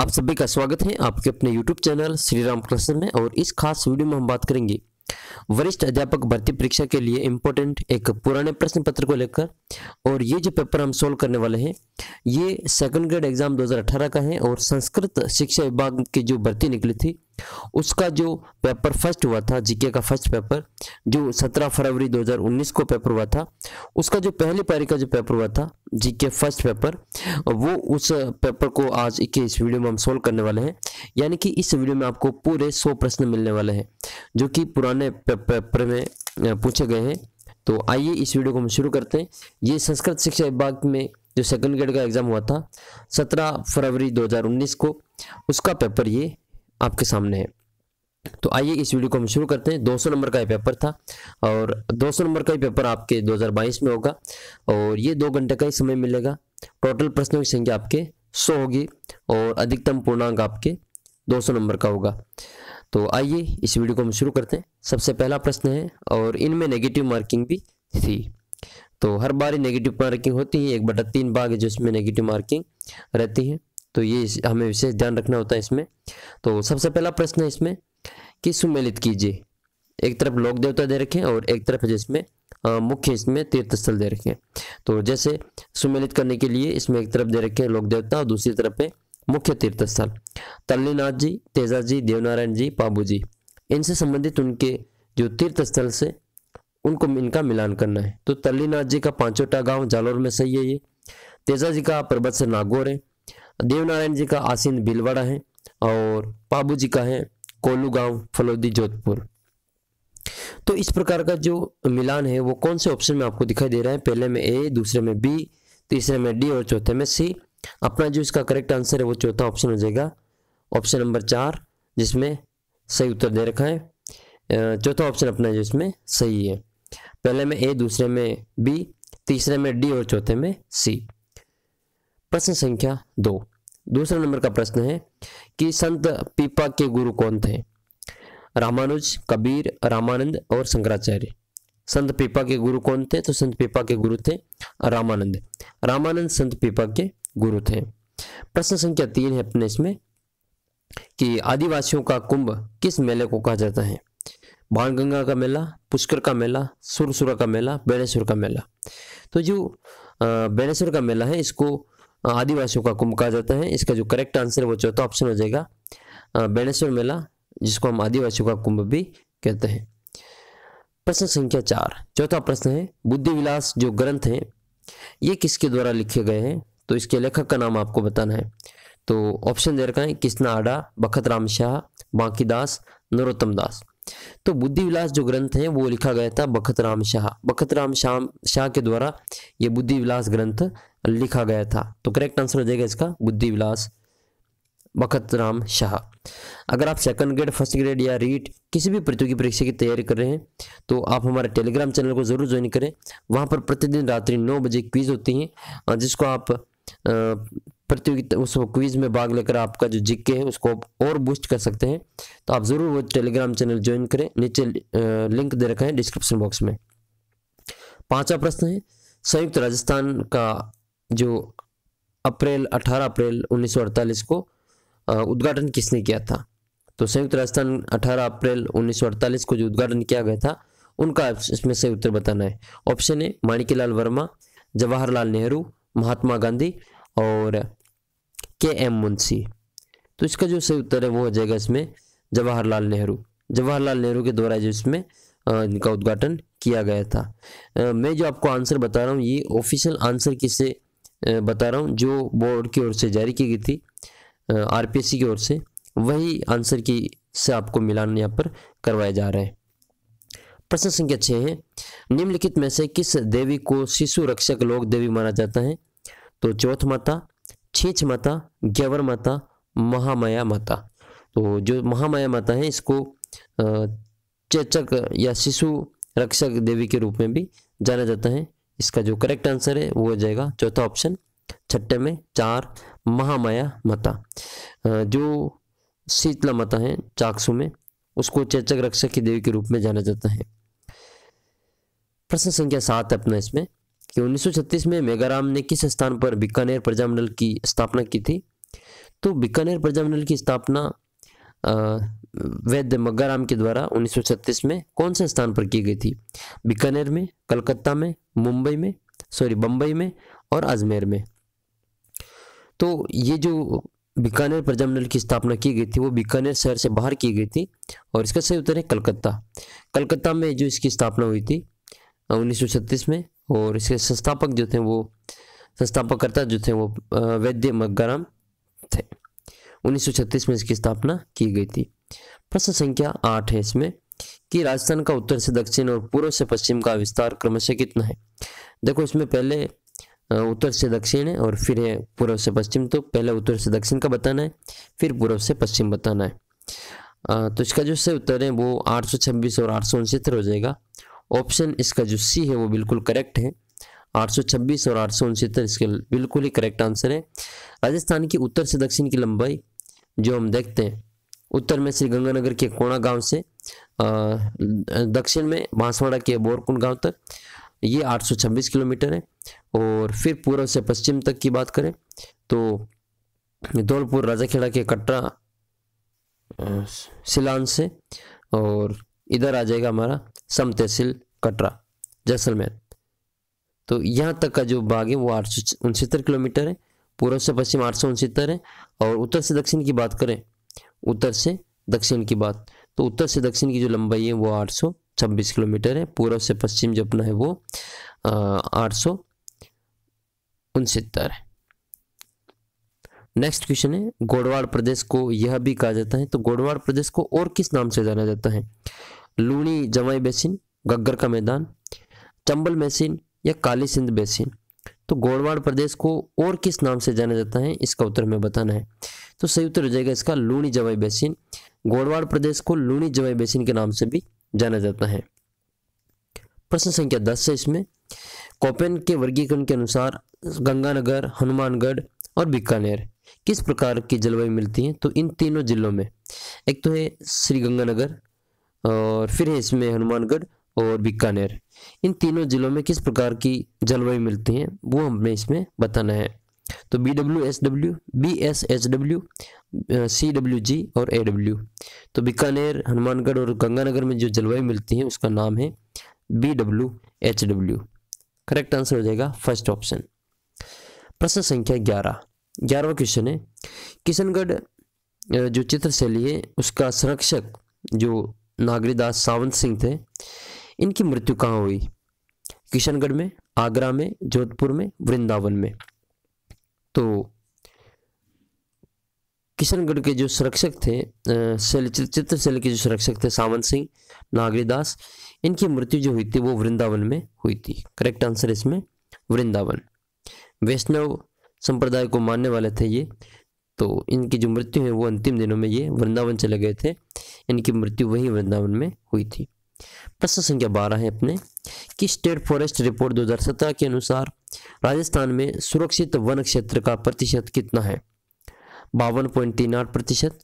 आप सभी का स्वागत है आपके अपने YouTube चैनल श्री राम कृष्ण में और इस खास वीडियो में हम बात करेंगे वरिष्ठ अध्यापक भर्ती परीक्षा के लिए इम्पोर्टेंट एक पुराने प्रश्न पत्र को लेकर और ये जो पेपर हम सोल्व करने वाले हैं ये सेकंड ग्रेड एग्जाम 2018 का है और संस्कृत शिक्षा विभाग की जो भर्ती निकली थी उसका जो पेपर फर्स्ट हुआ था जीके का फर्स्ट पेपर जो 17 फरवरी 2019 को पेपर हुआ था उसका जो पहली पारी का जो पेपर हुआ था जीके फर्स्ट पेपर वो उस पेपर को आज के इस वीडियो में हम सोल्व करने वाले हैं यानी कि इस वीडियो में आपको पूरे सौ प्रश्न मिलने वाले हैं जो कि पुराने पेपर में पूछे गए हैं तो आइए इस वीडियो को हम शुरू करते हैं ये संस्कृत शिक्षा विभाग में जो सेकंड ग्रेड का एग्ज़ाम हुआ था 17 फरवरी 2019 को उसका पेपर ये आपके सामने है तो आइए इस वीडियो को हम शुरू करते हैं 200 नंबर का ये पेपर था और 200 नंबर का ये पेपर आपके 2022 में होगा और ये दो घंटे का ही समय मिलेगा टोटल प्रश्नों की संख्या आपके 100 होगी और अधिकतम पूर्णांक आपके 200 नंबर का होगा तो आइए इस वीडियो को हम शुरू करते हैं सबसे पहला प्रश्न है और इनमें नेगेटिव मार्किंग भी थी तो हर बार ही नेगेटिव मार्किंग होती है एक बटा तीन भाग है जिसमें नेगेटिव मार्किंग रहती है तो ये हमें विशेष ध्यान रखना होता है इसमें तो सबसे पहला प्रश्न है इसमें कि सुमेलित कीजिए एक तरफ लोक देवता दे रखे और एक तरफ जिसमें मुख्य इसमें तीर्थ स्थल दे रखे तो जैसे सुमेलित करने के लिए इसमें एक तरफ दे रखे हैं लोक देवता और दूसरी तरफ है मुख्य तीर्थ स्थल तल्लीनाथ जी तेजा जी देवनारायण जी बाबू जी इनसे संबंधित उनके जो तीर्थ स्थल से उनको इनका मिलान करना है तो तल्लीनाथ जी का पांचोटा गांव जालौर में सही है ये तेजा जी का पर्वत से नागौर है देवनारायण जी का आसीन भीलवाड़ा है और बाबू जी का है कोलू गांव फलौदी जोधपुर तो इस प्रकार का जो मिलान है वो कौन से ऑप्शन में आपको दिखाई दे रहा है पहले में ए दूसरे में बी तीसरे में डी और चौथे में सी अपना जो इसका करेक्ट आंसर है वो चौथा ऑप्शन हो जाएगा ऑप्शन नंबर चार जिसमें सही उत्तर दे रखा है चौथा ऑप्शन अपना जो इसमें सही है पहले में ए दूसरे में बी तीसरे में डी और चौथे में सी प्रश्न संख्या दो दूसरे नंबर का प्रश्न है कि संत पीपा के गुरु कौन थे रामानुज कबीर रामानंद और शंकराचार्य संत पीपा के गुरु कौन थे तो संत पीपा के गुरु थे रामानंद रामानंद संत पीपा के गुरु थे प्रश्न संख्या तीन है अपने इसमें कि आदिवासियों का कुंभ किस मेले को कहा जाता है बाणगंगा का मेला पुष्कर का मेला सुरसुरा का मेला बेनेश्वर का मेला तो जो बेनेश्वर का मेला है इसको आदिवासियों का कुंभ कहा जाता है इसका जो करेक्ट आंसर है वो चौथा ऑप्शन हो जाएगा बेणेश्वर मेला जिसको हम आदिवासियों का कुंभ भी कहते हैं प्रश्न संख्या चार चौथा प्रश्न है बुद्धि विलास जो ग्रंथ है ये किसके द्वारा लिखे गए हैं तो इसके लेखक का नाम आपको बताना है तो ऑप्शन दे रखा है कृष्णा आडा बखत राम शाह बांकी दास नरोत्तम दास तो बुद्धि विलास जो ग्रंथ है वो लिखा गया था बखत राम शाह बखत राम शाह शाह के द्वारा ये बुद्धि विलास ग्रंथ लिखा गया था तो करेक्ट आंसर हो जाएगा इसका बुद्धि विलास बखत राम शाह अगर आप सेकंड ग्रेड फर्स्ट ग्रेड या रीट किसी भी प्रतियोगी परीक्षा की तैयारी कर रहे हैं तो आप हमारे टेलीग्राम चैनल को ज़रूर ज्वाइन करें वहाँ पर प्रतिदिन रात्रि नौ बजे क्वीज होती हैं जिसको आप प्रतियोगिता उस क्वीज में भाग लेकर आपका जो जिक्के है उसको और बूस्ट कर सकते हैं तो आप ज़रूर वो टेलीग्राम चैनल ज्वाइन करें नीचे लिंक दे रखा है डिस्क्रिप्शन बॉक्स में पांचवा प्रश्न है संयुक्त राजस्थान का जो अप्रैल 18 अप्रैल 1948 को उद्घाटन किसने किया था तो संयुक्त राजस्थान 18 अप्रैल 1948 को जो उद्घाटन किया गया था उनका इसमें से उत्तर बताना है ऑप्शन है माणिकीलाल वर्मा जवाहरलाल नेहरू महात्मा गांधी और के एम मुंशी तो इसका जो सही उत्तर है वो हो जाएगा इसमें जवाहरलाल नेहरू जवाहरलाल नेहरू के द्वारा जो इसमें इनका उद्घाटन किया गया था मैं जो आपको आंसर बता रहा हूँ ये ऑफिशियल आंसर किसे बता रहा हूँ जो बोर्ड की ओर से जारी की गई थी आरपीएससी की ओर से वही आंसर की से आपको मिलान यहाँ पर करवाया जा रहा है प्रश्न संख्या छः है निम्नलिखित में से किस देवी को शिशु रक्षक लोक देवी माना जाता है तो चौथ माता छीछ माता ग्यवर माता महामाया माता तो जो महामाया माता है इसको चेचक या शिशु रक्षक देवी के रूप में भी जाना जाता है इसका जो करेक्ट आंसर है वो हो जाएगा चौथा ऑप्शन छठे में चार महामाया माता जो शीतला माता है चाकसु में उसको चेचक रक्षक की देवी के रूप में जाना जाता है प्रश्न संख्या सात है अपना इसमें कि 1936 में मेगाराम ने किस स्थान पर बीकानेर प्रजामंडल की स्थापना की थी तो बीकानेर प्रजामंडल की स्थापना वैद्य मग्गाराम के द्वारा 1936 में कौन से स्थान पर की गई थी बीकानेर में कलकत्ता में मुंबई में सॉरी बम्बई में और अजमेर में तो ये जो बीकानेर प्रजामंडल की स्थापना की गई थी वो बीकानेर शहर से बाहर की गई थी और इसका सही उत्तर है कलकत्ता कलकत्ता में जो इसकी स्थापना हुई थी उन्नीस में और इसके संस्थापक जो थे वो संस्थापककर्ता जो थे वो वैद्य मग्गाराम थे 1936 में इसकी स्थापना की गई थी प्रश्न संख्या आठ है इसमें कि राजस्थान का उत्तर से दक्षिण और पूर्व से पश्चिम का विस्तार क्रमशः कितना है देखो इसमें पहले उत्तर से दक्षिण है और फिर है पूर्व से पश्चिम तो पहले उत्तर से दक्षिण का बताना है फिर पूर्व से पश्चिम बताना है तो इसका जो सही उत्तर है वो आठ और आठ हो जाएगा ऑप्शन इसका जो सी है वो बिल्कुल करेक्ट है 826 और आठ इसके बिल्कुल ही करेक्ट आंसर है राजस्थान की उत्तर से दक्षिण की लंबाई जो हम देखते हैं उत्तर में श्री गंगानगर के कोणा गांव से दक्षिण में बांसवाड़ा के बोरकुंड गांव तक ये 826 किलोमीटर है और फिर पूर्व से पश्चिम तक की बात करें तो धौलपुर राजाखेड़ा के कटरा सिलान से और इधर आ जाएगा हमारा सम तहसील कटरा जैसलमेर तो यहाँ तक का जो भाग है वो आठ किलोमीटर है पूर्व से पश्चिम आठ है और उत्तर से दक्षिण की बात करें उत्तर से दक्षिण की बात तो उत्तर से दक्षिण की जो लंबाई है वो 826 किलोमीटर है पूर्व से पश्चिम जो अपना है वो आठ सौ है नेक्स्ट क्वेश्चन है गोडवाड़ प्रदेश को यह भी कहा जाता है तो गोडवाड़ प्रदेश को और किस नाम से जाना जाता है लूणी जमाई बेसिन गग्गर का मैदान चंबल बेसिन या काली सिंध बेसिन तो गोडवाड़ प्रदेश को और किस नाम से जाना जाता है इसका उत्तर हमें बताना है तो सही उत्तर हो जाएगा इसका लूणी जवाई बेसिन गोड़वाड़ प्रदेश को लूणी जवाई बेसिन के नाम से भी जाना जाता है प्रश्न संख्या दस है इसमें कोपेन के वर्गीकरण के अनुसार गंगानगर हनुमानगढ़ और बीकानेर किस प्रकार की जलवायु मिलती है तो इन तीनों जिलों में एक तो है श्री गंगानगर और फिर है इसमें हनुमानगढ़ और बीकानेर इन तीनों जिलों में किस प्रकार की जलवायु मिलती है वो हमें इसमें बताना है तो B W S W B S H W C W G और ए डब्ल्यू तो बीकानेर हनुमानगढ़ और गंगानगर में जो जलवायु मिलती है उसका नाम है B W H W correct answer हो जाएगा फर्स्ट ऑप्शन प्रश्न संख्या ग्यारह ग्यारहवा क्वेश्चन है किशनगढ़ जो चित्र शैली है उसका संरक्षक जो नागरीदास सावंत सिंह थे इनकी मृत्यु कहाँ हुई किशनगढ़ में आगरा में जोधपुर में वृंदावन में तो किशनगढ़ के जो संरक्षक थे सेल चित्र के जो संरक्षक थे सावंत सिंह नागरी दास इनकी मृत्यु जो हुई थी वो वृंदावन में हुई थी करेक्ट आंसर इसमें वृंदावन वैष्णव संप्रदाय को मानने वाले थे ये तो इनकी जो मृत्यु है वो अंतिम दिनों में ये वृंदावन चले गए थे इनकी मृत्यु वहीं वृंदावन में हुई थी प्रश्न संख्या बारह है अपने कि स्टेट फॉरेस्ट रिपोर्ट 2017 के अनुसार राजस्थान में सुरक्षित वन क्षेत्र का प्रतिशत कितना है बावन पॉइंट तीन आठ प्रतिशत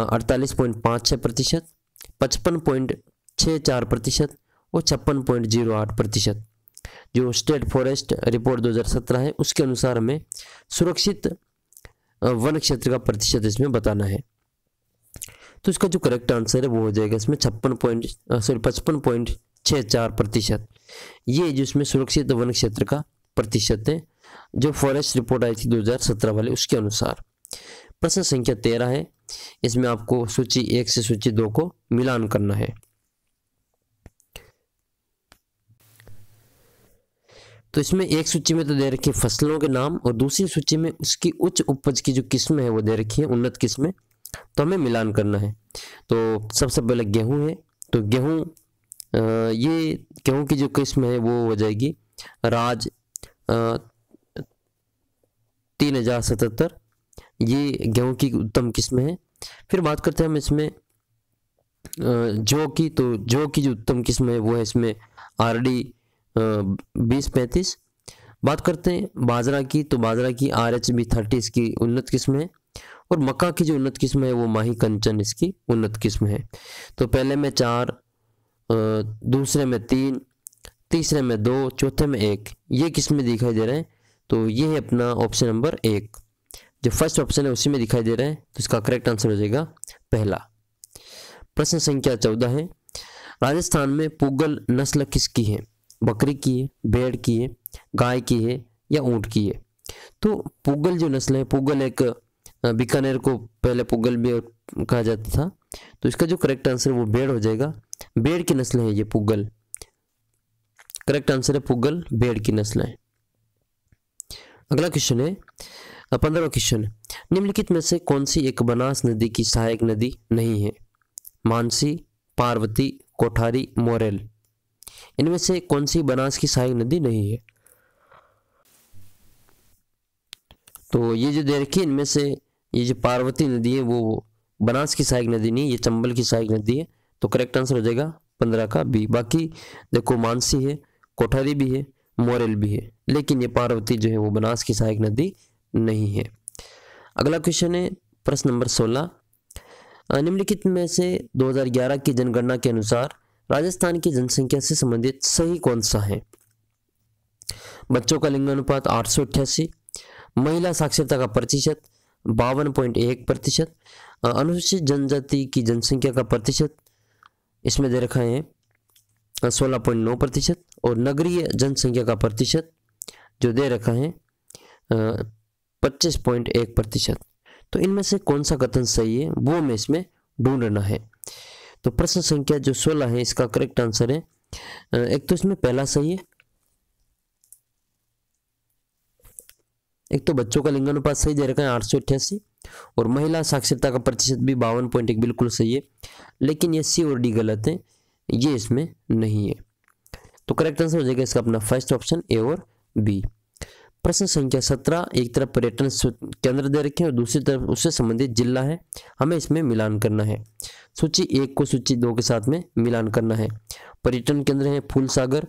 अड़तालीस पॉइंट पाँच छः प्रतिशत पचपन पॉइंट छः चार प्रतिशत और छप्पन पॉइंट जीरो आठ प्रतिशत जो स्टेट फॉरेस्ट रिपोर्ट 2017 है उसके अनुसार हमें सुरक्षित वन क्षेत्र का प्रतिशत इसमें बताना है तो इसका जो करेक्ट आंसर है वो हो जाएगा इसमें छप्पन पॉइंट सॉरी पचपन पॉइंट छः चार प्रतिशत ये जो इसमें सुरक्षित वन क्षेत्र का प्रतिशत है जो फॉरेस्ट रिपोर्ट आई थी 2017 वाले उसके अनुसार प्रश्न संख्या तेरह है इसमें आपको सूची एक से सूची दो को मिलान करना है तो इसमें एक सूची में तो दे रखी है फसलों के नाम और दूसरी सूची में उसकी उच्च उपज की जो किस्म है वो दे रखी है उन्नत किस्में तो हमें मिलान करना है तो सबसे पहले गेहूँ है तो गेहूँ ये गेहूँ की जो किस्म है वो हो जाएगी राज तीन हजार सतहत्तर ये गेहूँ की उत्तम किस्म है फिर बात करते हैं हम इसमें जो की तो जो की जो उत्तम किस्म है वो है इसमें आर डी बीस पैंतीस बात करते हैं बाजरा की तो बाजरा की आर एच बी थर्टी इसकी उन्नत किस्म है और मक्का की जो उन्नत किस्म है वो माही कंचन इसकी उन्नत किस्म है तो पहले में चार दूसरे में तीन तीसरे में दो चौथे में एक ये किस्में दिखाई दे रहे हैं तो ये है अपना ऑप्शन नंबर एक जो फर्स्ट ऑप्शन है उसी में दिखाई दे रहा है तो इसका करेक्ट आंसर हो जाएगा पहला प्रश्न संख्या चौदह है राजस्थान में पुगल नस्ल किसकी है बकरी की है भेड़ की है गाय की है या ऊंट की है तो पुगल जो नस्ल है पुगल एक बीकानेर को पहले पुगल बेर कहा जाता था तो इसका जो करेक्ट आंसर है वो बेड़ हो जाएगा बेड़ की नस्ल है ये पुगल करेक्ट आंसर है पुगल बेड़ की नस्ल है अगला क्वेश्चन है पंद्रह क्वेश्चन निम्नलिखित में से कौन सी एक बनास नदी की सहायक नदी नहीं है मानसी पार्वती कोठारी मोरेल इनमें से कौन सी बनास की सहायक नदी नहीं है तो ये जो दे रखी है इनमें से ये जो पार्वती नदी है वो बनास की सहायक नदी नहीं ये चंबल की सहायक नदी है तो करेक्ट आंसर हो जाएगा पंद्रह का बी बाकी देखो मानसी है कोठारी भी है मोरल भी है लेकिन ये पार्वती जो है वो बनास की सहायक नदी नहीं है अगला क्वेश्चन है प्रश्न नंबर सोलह निम्नलिखित में से 2011 की जनगणना के अनुसार राजस्थान की जनसंख्या से संबंधित सही कौन सा है बच्चों का लिंगानुपात आठ महिला साक्षरता का प्रतिशत बावन पॉइंट एक प्रतिशत अनुसूचित जनजाति की जनसंख्या का प्रतिशत इसमें दे रखा है सोलह पॉइंट नौ प्रतिशत और नगरीय जनसंख्या का प्रतिशत जो दे रखा है पच्चीस पॉइंट एक प्रतिशत तो इनमें से कौन सा कथन सही है वो हमें इसमें ढूंढना है तो प्रश्न संख्या जो सोलह है इसका करेक्ट आंसर है एक तो इसमें पहला सही है एक तो बच्चों का लिंगानुपात सही दे रखा है आठ सौ अठासी और महिला साक्षरता का प्रतिशत भी बावन पॉइंट एक बिल्कुल सही है लेकिन ये सी और डी गलत है ये इसमें नहीं है तो करेक्ट आंसर हो जाएगा इसका अपना फर्स्ट ऑप्शन ए और बी प्रश्न संख्या सत्रह एक तरफ पर्यटन केंद्र दे रखे हैं और दूसरी तरफ उससे संबंधित जिला है हमें इसमें मिलान करना है सूची एक को सूची दो के साथ में मिलान करना है पर्यटन केंद्र है फूल सागर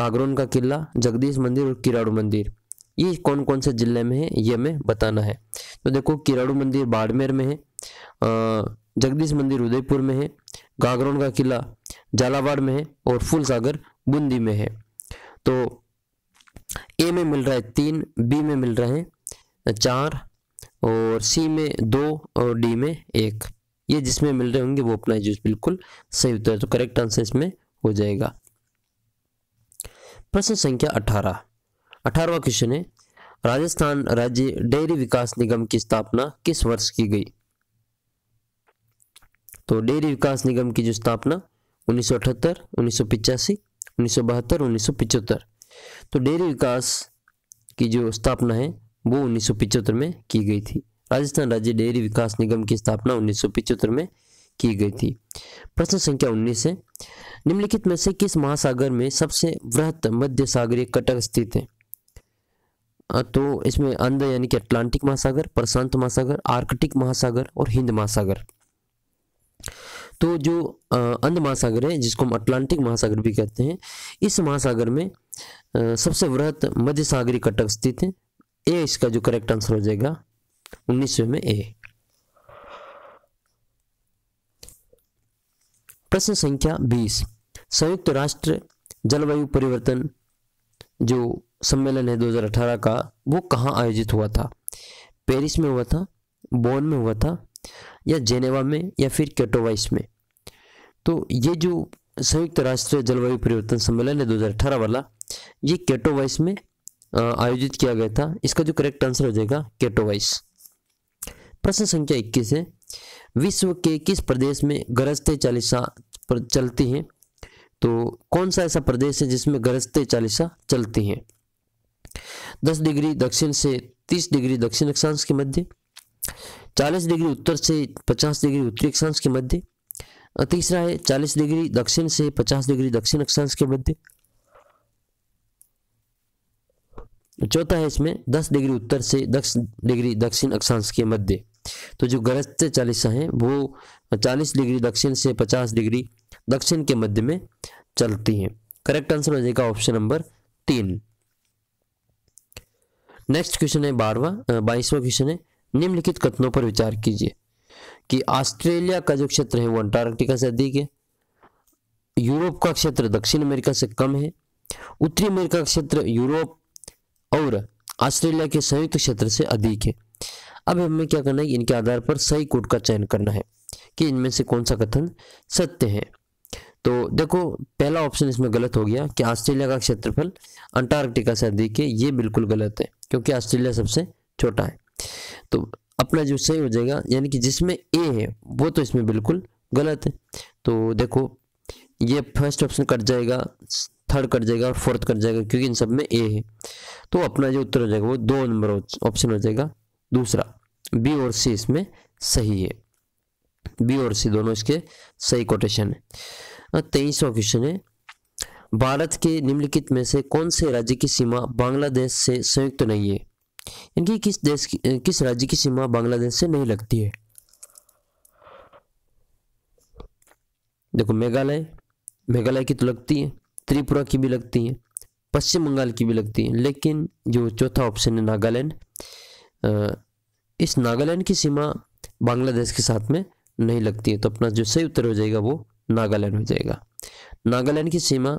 गागरोन का किला जगदीश मंदिर और किराड़ू मंदिर ये कौन कौन से ज़िले में है ये हमें बताना है तो देखो किराड़ू मंदिर बाड़मेर में है जगदीश मंदिर उदयपुर में है गागरौन का किला झालावाड़ में है और फूल सागर बूंदी में है तो ए में मिल रहा है तीन बी में मिल रहे हैं चार और सी में दो और डी में एक ये जिसमें मिल रहे होंगे वो अपना जूस बिल्कुल सही उत्तर है तो करेक्ट आंसर इसमें हो जाएगा प्रश्न संख्या अठारह अठारवा क्वेश्चन है राजस्थान राज्य डेयरी विकास निगम की स्थापना किस वर्ष की गई तो डेयरी विकास निगम की जो स्थापना उन्नीस सौ अठहत्तर उन्नीस सौ पिचासी उन्नीस सौ बहत्तर उन्नीस सौ तो डेयरी विकास की जो स्थापना है वो उन्नीस सौ पिचहत्तर में की गई थी राजस्थान राज्य डेयरी विकास निगम की स्थापना उन्नीस सौ में की गई थी प्रश्न संख्या उन्नीस है निम्नलिखित में से किस महासागर में सबसे वृहत मध्य सागरीय कटक स्थित है तो इसमें अंध यानी कि अटलांटिक महासागर प्रशांत महासागर आर्कटिक महासागर और हिंद महासागर तो जो अंध महासागर है जिसको हम अटलांटिक महासागर भी कहते हैं इस महासागर में सबसे वृहत मध्य सागरी कटक स्थित है ए इसका जो करेक्ट आंसर हो जाएगा उन्नीसवें में ए प्रश्न संख्या बीस संयुक्त राष्ट्र जलवायु परिवर्तन जो सम्मेलन है 2018 का वो कहाँ आयोजित हुआ था पेरिस में हुआ था बोन में हुआ था या जेनेवा में या फिर केटोवाइस में तो ये जो संयुक्त राष्ट्र जलवायु परिवर्तन सम्मेलन है 2018 वाला ये केटोवाइस में आयोजित किया गया था इसका जो करेक्ट आंसर हो जाएगा केटोवाइस प्रश्न संख्या 21 है विश्व के किस प्रदेश में गरजते चालीसा चलती हैं तो कौन सा ऐसा प्रदेश है जिसमें गरजते चालीसा चलती हैं दस डिग्री दक्षिण से तीस डिग्री दक्षिण अक्षांश के मध्य चालीस डिग्री उत्तर से पचास डिग्री उत्तरी अक्षांश के मध्य तीसरा है चालीस डिग्री दक्षिण से पचास डिग्री दक्षिण अक्षांश के मध्य चौथा है इसमें दस डिग्री उत्तर से दस डिग्री दक्षिण अक्षांश के मध्य तो जो गरज चालीसा है वो चालीस डिग्री दक्षिण से पचास डिग्री दक्षिण के मध्य में चलती है करेक्ट आंसर हो जाएगा ऑप्शन नंबर तीन नेक्स्ट क्वेश्चन है बारवा बाईसवा क्वेश्चन है निम्नलिखित कथनों पर विचार कीजिए कि ऑस्ट्रेलिया का जो क्षेत्र है वो अंटार्कटिका से अधिक है यूरोप का क्षेत्र दक्षिण अमेरिका से कम है उत्तरी अमेरिका का क्षेत्र यूरोप और ऑस्ट्रेलिया के संयुक्त क्षेत्र से अधिक है अब हमें क्या करना है इनके आधार पर सही कोट का चयन करना है कि इनमें से कौन सा कथन सत्य है तो देखो पहला ऑप्शन इसमें गलत हो गया कि ऑस्ट्रेलिया का क्षेत्रफल अंटार्कटिका से अधिक है ये बिल्कुल गलत है क्योंकि ऑस्ट्रेलिया सबसे छोटा है तो अपना जो सही हो जाएगा यानी कि जिसमें ए है वो तो इसमें बिल्कुल गलत है तो देखो ये फर्स्ट ऑप्शन कट जाएगा थर्ड कट जाएगा और फोर्थ कट जाएगा क्योंकि इन सब में ए है तो अपना जो उत्तर हो जाएगा वो दो नंबर ऑप्शन हो जाएगा दूसरा बी और सी इसमें सही है बी और सी दोनों इसके सही कोटेशन है तेईसवा क्वेश्चन है भारत के निम्नलिखित में से कौन से राज्य की सीमा बांग्लादेश से संयुक्त तो नहीं है इनकी किस देश की किस राज्य की सीमा बांग्लादेश से नहीं लगती है देखो मेघालय मेघालय की तो लगती है त्रिपुरा की भी लगती है पश्चिम बंगाल की भी लगती है लेकिन जो चौथा ऑप्शन है नागालैंड इस नागालैंड की सीमा बांग्लादेश के साथ में नहीं लगती है तो अपना जो सही उत्तर हो जाएगा वो नागालैंड हो जाएगा नागालैंड की सीमा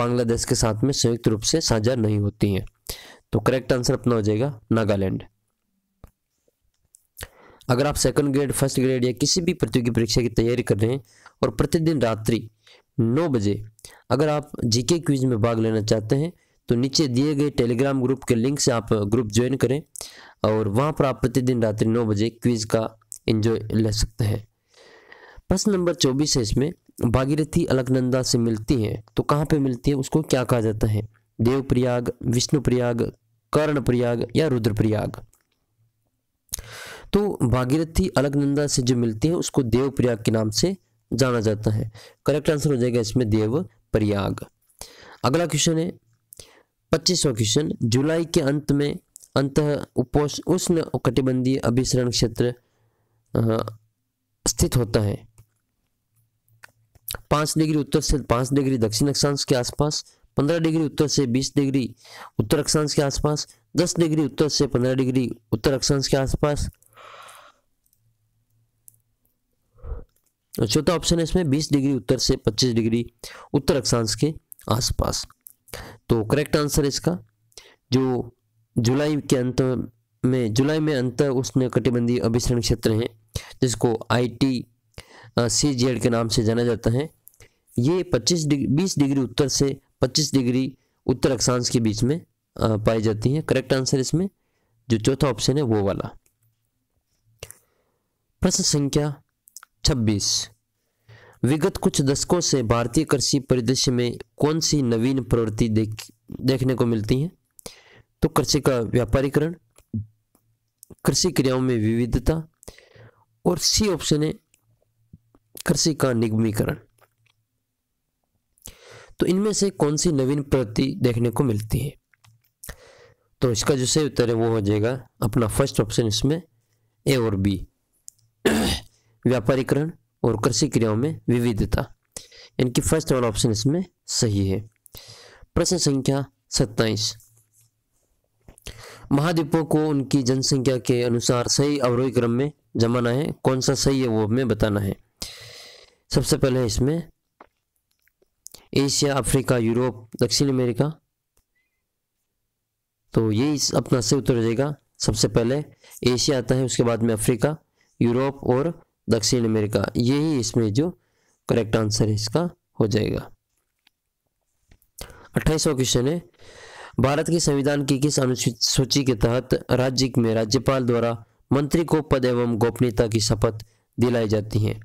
बांग्लादेश के साथ में संयुक्त रूप से साझा नहीं होती है तो करेक्ट आंसर अपना हो जाएगा नागालैंड अगर आप सेकंड ग्रेड फर्स्ट ग्रेड या किसी भी प्रतियोगी परीक्षा की तैयारी कर रहे हैं और प्रतिदिन रात्रि नौ बजे अगर आप जीके क्विज में भाग लेना चाहते हैं तो नीचे दिए गए टेलीग्राम ग्रुप के लिंक से आप ग्रुप ज्वाइन करें और वहाँ पर आप प्रतिदिन रात्रि नौ बजे क्विज का एंजॉय ले सकते हैं प्रश्न नंबर चौबीस है इसमें भागीरथी अलकनंदा से मिलती है तो कहाँ पे मिलती है उसको क्या कहा जाता है देवप्रयाग विष्णुप्रयाग कर्णप्रयाग या रुद्रप्रयाग तो भागीरथी अलकनंदा से जो मिलती है उसको देवप्रयाग के नाम से जाना जाता है करेक्ट आंसर हो जाएगा इसमें देव प्रयाग अगला क्वेश्चन है पच्चीसवा क्वेश्चन जुलाई के अंत में अंत उपोष उष्ण कटिबंधीय अभिसरण क्षेत्र स्थित होता है पांच डिग्री उत्तर से पांच डिग्री दक्षिण अक्षांश के आसपास पंद्रह डिग्री उत्तर से बीस डिग्री उत्तर अक्षांश के आसपास दस डिग्री उत्तर से पंद्रह डिग्री उत्तर अक्षांश के आसपास चौथा ऑप्शन है इसमें बीस डिग्री उत्तर से पच्चीस डिग्री उत्तर अक्षांश के आसपास तो करेक्ट आंसर इसका जो जुलाई के अंत में जुलाई में अंतर उष्ण कटिबंधीय अभिसरण क्षेत्र है जिसको आईटी सी जेड के नाम से जाना जाता है ये 25 डिग्री बीस डिग्री उत्तर से 25 डिग्री उत्तर अक्षांश के बीच में पाई जाती है करेक्ट आंसर इसमें जो चौथा ऑप्शन है वो वाला प्रश्न संख्या 26 विगत कुछ दशकों से भारतीय कृषि परिदृश्य में कौन सी नवीन प्रवृत्ति देख देखने को मिलती है तो कृषि का व्यापारीकरण कृषि क्रियाओं में विविधता और सी ऑप्शन है कृषि का निगमीकरण तो इनमें से कौन सी नवीन प्रति देखने को मिलती है तो इसका जो सही उत्तर है वो हो जाएगा अपना फर्स्ट ऑप्शन इसमें ए और बी व्यापारीकरण और कृषि क्रियाओं में विविधता इनकी फर्स्ट वाला ऑप्शन इसमें सही है प्रश्न संख्या सत्ताईस महाद्वीपों को उनकी जनसंख्या के अनुसार सही अवरोही क्रम में जमाना है कौन सा सही है वो हमें बताना है सबसे पहले इसमें एशिया अफ्रीका यूरोप दक्षिण अमेरिका तो ये इस अपना से हो जाएगा सबसे पहले एशिया आता है उसके बाद में अफ्रीका यूरोप और दक्षिण अमेरिका यही इसमें जो करेक्ट आंसर है इसका हो जाएगा अट्ठाईसवा क्वेश्चन है भारत के संविधान की किस अनुसूची के तहत राज्य में राज्यपाल द्वारा मंत्री को पद एवं गोपनीयता की शपथ दिलाई जाती है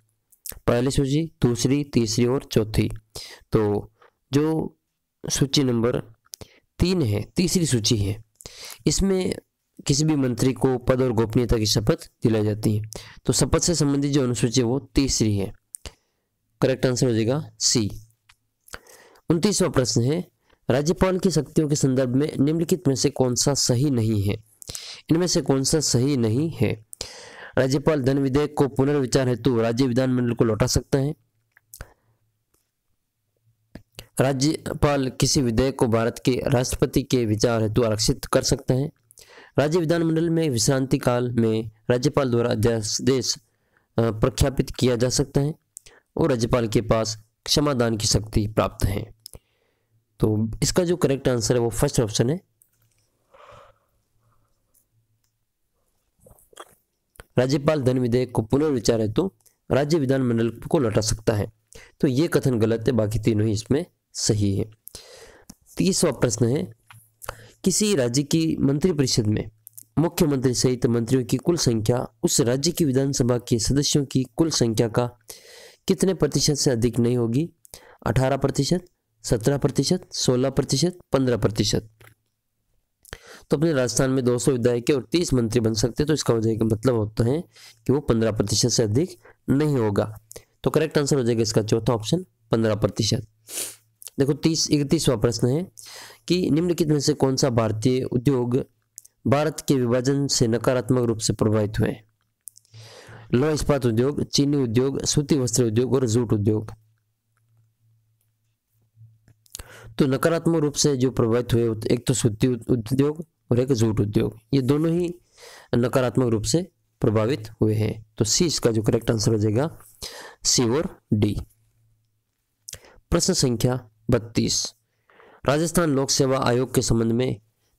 पहली सूची दूसरी तीसरी और चौथी तो जो सूची नंबर तीन है तीसरी सूची है इसमें किसी भी मंत्री को पद और गोपनीयता की शपथ दिलाई जाती है तो शपथ से संबंधित जो अनुसूची है वो तीसरी है करेक्ट आंसर हो जाएगा सी उनतीसवा प्रश्न है राज्यपाल की शक्तियों के संदर्भ में निम्नलिखित में से कौन सा सही नहीं है इनमें से कौन सा सही नहीं है राज्यपाल धन विधेयक को पुनर्विचार हेतु राज्य विधानमंडल को लौटा सकते हैं राज्यपाल किसी विधेयक को भारत के राष्ट्रपति के विचार हेतु आरक्षित कर सकते हैं राज्य विधानमंडल में विश्रांति काल में राज्यपाल द्वारा अध्यादेश प्रख्यापित किया जा सकता है और राज्यपाल के पास क्षमादान की शक्ति प्राप्त है तो इसका जो करेक्ट आंसर है वो फर्स्ट ऑप्शन है राज्यपाल धन विधेयक को पुनर्विचार हेतु राज्य विधानमंडल को लौटा सकता है तो ये कथन गलत है बाकी तीनों ही इसमें सही है तीसवा प्रश्न है किसी राज्य की मंत्रिपरिषद में मुख्यमंत्री सहित मंत्रियों की कुल संख्या उस राज्य की विधानसभा के सदस्यों की कुल संख्या का कितने प्रतिशत से अधिक नहीं होगी अठारह प्रतिशत सत्रह प्रतिशत सोलह प्रतिशत पंद्रह प्रतिशत तो अपने राजस्थान में 200 विधायक और 30 मंत्री बन सकते हैं तो इसका हो जाएगा मतलब होता है कि वो 15 प्रतिशत से अधिक नहीं होगा तो करेक्ट आंसर हो जाएगा इसका चौथा ऑप्शन 15 प्रतिशत देखो तीस इकतीसवा प्रश्न है कि निम्नलिखित में से कौन सा भारतीय उद्योग भारत के विभाजन से नकारात्मक रूप से प्रभावित हुए लोह इस्पात उद्योग चीनी उद्योग सूती वस्त्र उद्योग और जूट उद्योग तो नकारात्मक रूप से जो प्रभावित हुए एक तो सूती उद्योग और एक जूट उद्योग ये दोनों ही नकारात्मक रूप से प्रभावित हुए हैं तो सी इसका जो करेक्ट आंसर हो जाएगा सी और डी प्रश्न संख्या बत्तीस राजस्थान लोक सेवा आयोग के संबंध में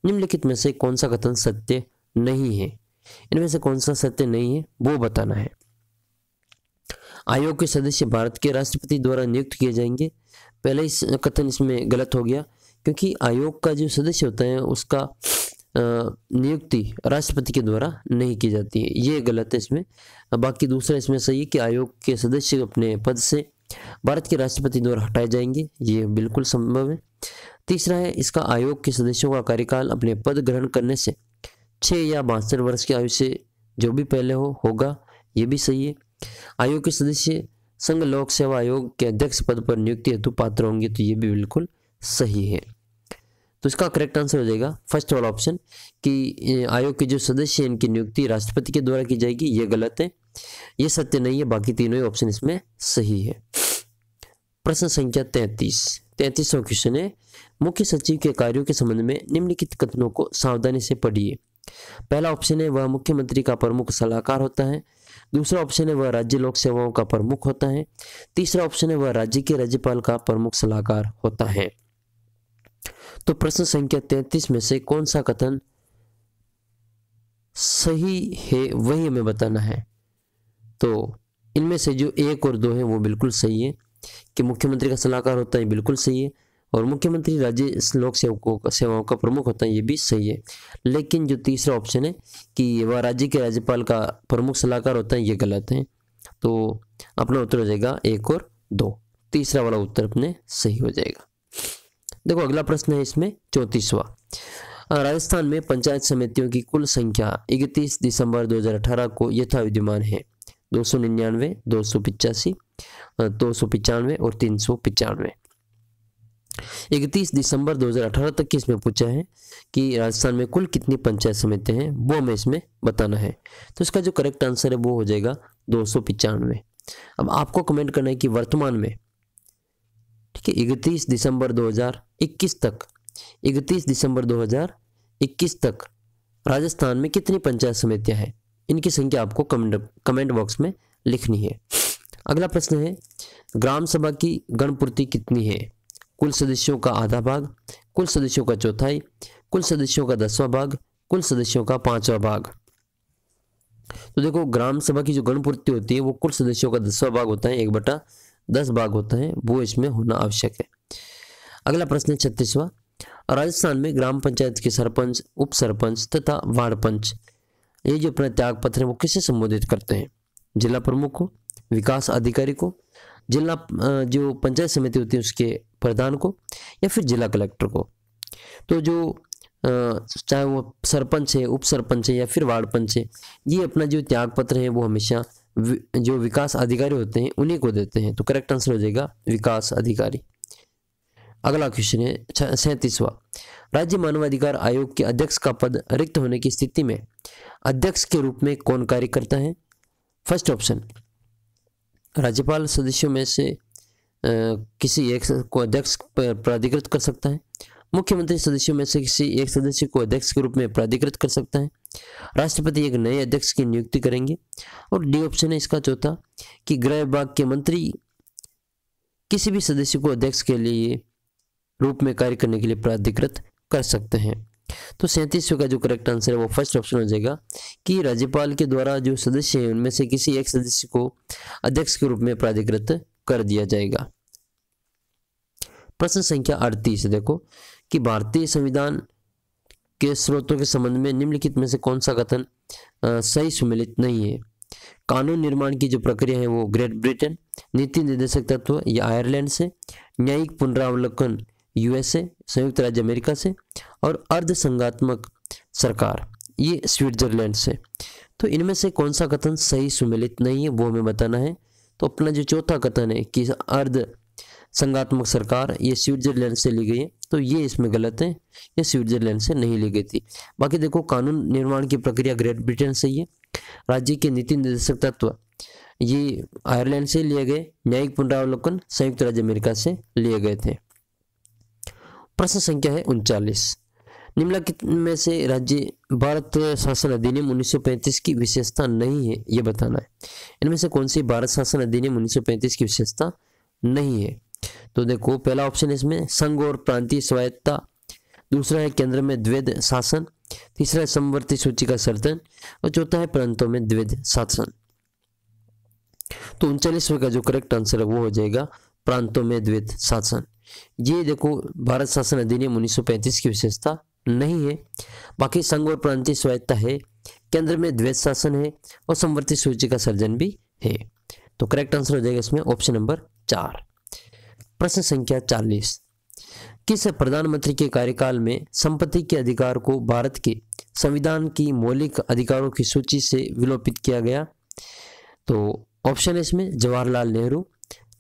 निम्नलिखित में से कौन सा कथन सत्य नहीं है इनमें से कौन सा सत्य नहीं है वो बताना है आयोग के सदस्य भारत के राष्ट्रपति द्वारा नियुक्त किए जाएंगे पहले इस कथन इसमें गलत हो गया क्योंकि आयोग का जो सदस्य होता है उसका नियुक्ति राष्ट्रपति के द्वारा नहीं की जाती है ये गलत है इसमें बाकी दूसरा इसमें सही है कि आयोग के सदस्य अपने पद से भारत के राष्ट्रपति द्वारा हटाए जाएंगे ये बिल्कुल संभव है तीसरा है इसका आयोग के सदस्यों का कार्यकाल अपने पद ग्रहण करने से छः या बासठ वर्ष की आयु से जो भी पहले हो होगा ये भी सही है आयोग के सदस्य संघ लोक सेवा आयोग के अध्यक्ष पद पर नियुक्ति हेतु पात्र होंगे तो ये भी बिल्कुल सही है तो इसका करेक्ट आंसर हो जाएगा फर्स्ट वाला ऑप्शन कि आयोग के जो सदस्य हैं इनकी नियुक्ति राष्ट्रपति के द्वारा की जाएगी ये गलत है ये सत्य नहीं है बाकी तीनों ही ऑप्शन इसमें सही है प्रश्न संख्या तैंतीस तैंतीसवा क्वेश्चन है मुख्य सचिव के कार्यों के संबंध में निम्नलिखित कथनों को सावधानी से पढ़िए पहला ऑप्शन है वह मुख्यमंत्री का प्रमुख सलाहकार होता है दूसरा ऑप्शन है वह राज्य लोक सेवाओं का प्रमुख होता है तीसरा ऑप्शन है वह राज्य के राज्यपाल का प्रमुख सलाहकार होता है तो प्रश्न संख्या तैतीस में से कौन सा कथन सही है वही हमें बताना है तो इनमें से जो एक और दो है वो बिल्कुल सही है कि मुख्यमंत्री का सलाहकार होता है बिल्कुल सही है और मुख्यमंत्री राज्य लोक सेवकों सेवाओं का प्रमुख होता है ये भी सही है लेकिन जो तीसरा ऑप्शन है कि वह राज्य के राज्यपाल का प्रमुख सलाहकार होता है ये गलत है तो अपना उत्तर हो जाएगा एक और दो तीसरा वाला उत्तर अपने सही हो जाएगा देखो अगला प्रश्न है इसमें चौंतीसवा राजस्थान में पंचायत समितियों की कुल संख्या 31 दिसंबर 2018 को यथा विद्यमान है दो सौ निन्यानवे दो सौ पिचासी दो सौ पिचानवे और तीन सौ पिचानवे इकतीस दिसंबर 2018 तक इसमें पूछा है कि राजस्थान में कुल कितनी पंचायत समितियां हैं वो हमें इसमें बताना है तो इसका जो करेक्ट आंसर है वो हो जाएगा दो सौ अब आपको कमेंट करना है कि वर्तमान में ठीक है इकतीस दिसंबर 2021 तक इकतीस दिसंबर 2021 तक राजस्थान में कितनी पंचायत समितियां हैं इनकी संख्या आपको कमेंट कमेंट बॉक्स में लिखनी है अगला प्रश्न है ग्राम सभा की गणपूर्ति कितनी है कुल सदस्यों का आधा भाग कुल सदस्यों का चौथाई कुल सदस्यों का दसवां भाग कुल सदस्यों का पांचवा भाग तो देखो ग्राम सभा की जो गणपूर्ति होती है वो कुल सदस्यों का दसवां भाग होता है एक बटा दस भाग होते हैं वो इसमें होना आवश्यक है अगला प्रश्न है छत्तीसवा राजस्थान में ग्राम पंचायत के सरपंच उप सरपंच तथा वार्ड पंच ये जो अपने त्याग पत्र हैं वो किसे संबोधित करते हैं जिला प्रमुख को विकास अधिकारी को जिला जो पंचायत समिति होती है उसके प्रधान को या फिर जिला कलेक्टर को तो जो चाहे वो सरपंच है उप सरपंच है या फिर वार्ड पंच है ये अपना जो त्याग पत्र है वो हमेशा जो विकास अधिकारी होते हैं उन्हीं को देते हैं तो करेक्ट आंसर हो जाएगा विकास अधिकारी अगला क्वेश्चन है सैंतीसवा राज्य मानवाधिकार आयोग के अध्यक्ष का पद रिक्त होने की स्थिति में अध्यक्ष के रूप में कौन कार्य करता है फर्स्ट ऑप्शन राज्यपाल सदस्यों में से आ, किसी एक को अध्यक्ष प्राधिकृत कर सकता है मुख्यमंत्री सदस्यों में से किसी एक सदस्य को अध्यक्ष के रूप में प्राधिकृत कर सकता है राष्ट्रपति एक नए अध्यक्ष की नियुक्ति करेंगे और डी ऑप्शन है इसका चौथा कि गृह विभाग के मंत्री किसी भी सदस्य को अध्यक्ष के लिए रूप में कार्य करने के लिए प्राधिकृत कर सकते हैं तो सैंतीसवें का जो करेक्ट आंसर है वो फर्स्ट ऑप्शन हो जाएगा कि राज्यपाल के द्वारा जो सदस्य हैं उनमें से किसी एक सदस्य को अध्यक्ष के रूप में प्राधिकृत कर दिया जाएगा प्रश्न संख्या अड़तीस देखो कि भारतीय संविधान के स्रोतों के संबंध में निम्नलिखित में से कौन सा कथन सही सुमिलित नहीं है कानून निर्माण की जो प्रक्रिया है वो ग्रेट ब्रिटेन नीति निर्देशक तत्व या आयरलैंड से न्यायिक पुनरावलोकन यूएसए संयुक्त राज्य अमेरिका से और अर्ध संघात्मक सरकार ये स्विट्जरलैंड से तो इनमें से कौन सा कथन सही सुमिलित नहीं है वो हमें बताना है तो अपना जो चौथा कथन है कि अर्ध संगात्मक सरकार ये स्विट्जरलैंड से ली गई है तो ये इसमें गलत है ये स्विट्जरलैंड से नहीं ली गई थी बाकी देखो कानून निर्माण की प्रक्रिया ग्रेट ब्रिटेन से ही है राज्य के नीति निर्देशक तत्व ये आयरलैंड से लिए गए न्यायिक पुनरावलोकन संयुक्त राज्य अमेरिका से लिए गए थे प्रश्न संख्या है उनचालीस निम्नलिखित में से राज्य भारत शासन अधिनियम 1935 की विशेषता नहीं है ये बताना है इनमें से कौन सी भारत शासन अधिनियम 1935 की विशेषता नहीं है तो देखो पहला ऑप्शन इसमें संघ और प्रांतीय स्वायत्ता दूसरा है केंद्र में द्विद शासन तीसरा है समवर्ती सूची का सर्तन और चौथा है प्रांतों में द्विद शासन तो उनचालीसवें का जो करेक्ट आंसर है वो हो जाएगा प्रांतों में द्विद शासन ये देखो भारत शासन अधिनियम 1935 की विशेषता नहीं है बाकी संघ और प्रांतीय स्वायत्ता है केंद्र में द्वैत शासन है और समवर्ती सूची का सर्जन भी है तो करेक्ट आंसर हो जाएगा इसमें ऑप्शन नंबर चार प्रश्न संख्या चालीस किस प्रधानमंत्री के कार्यकाल में संपत्ति के अधिकार को भारत के संविधान की मौलिक अधिकारों की सूची से विलोपित किया गया तो ऑप्शन है इसमें जवाहरलाल नेहरू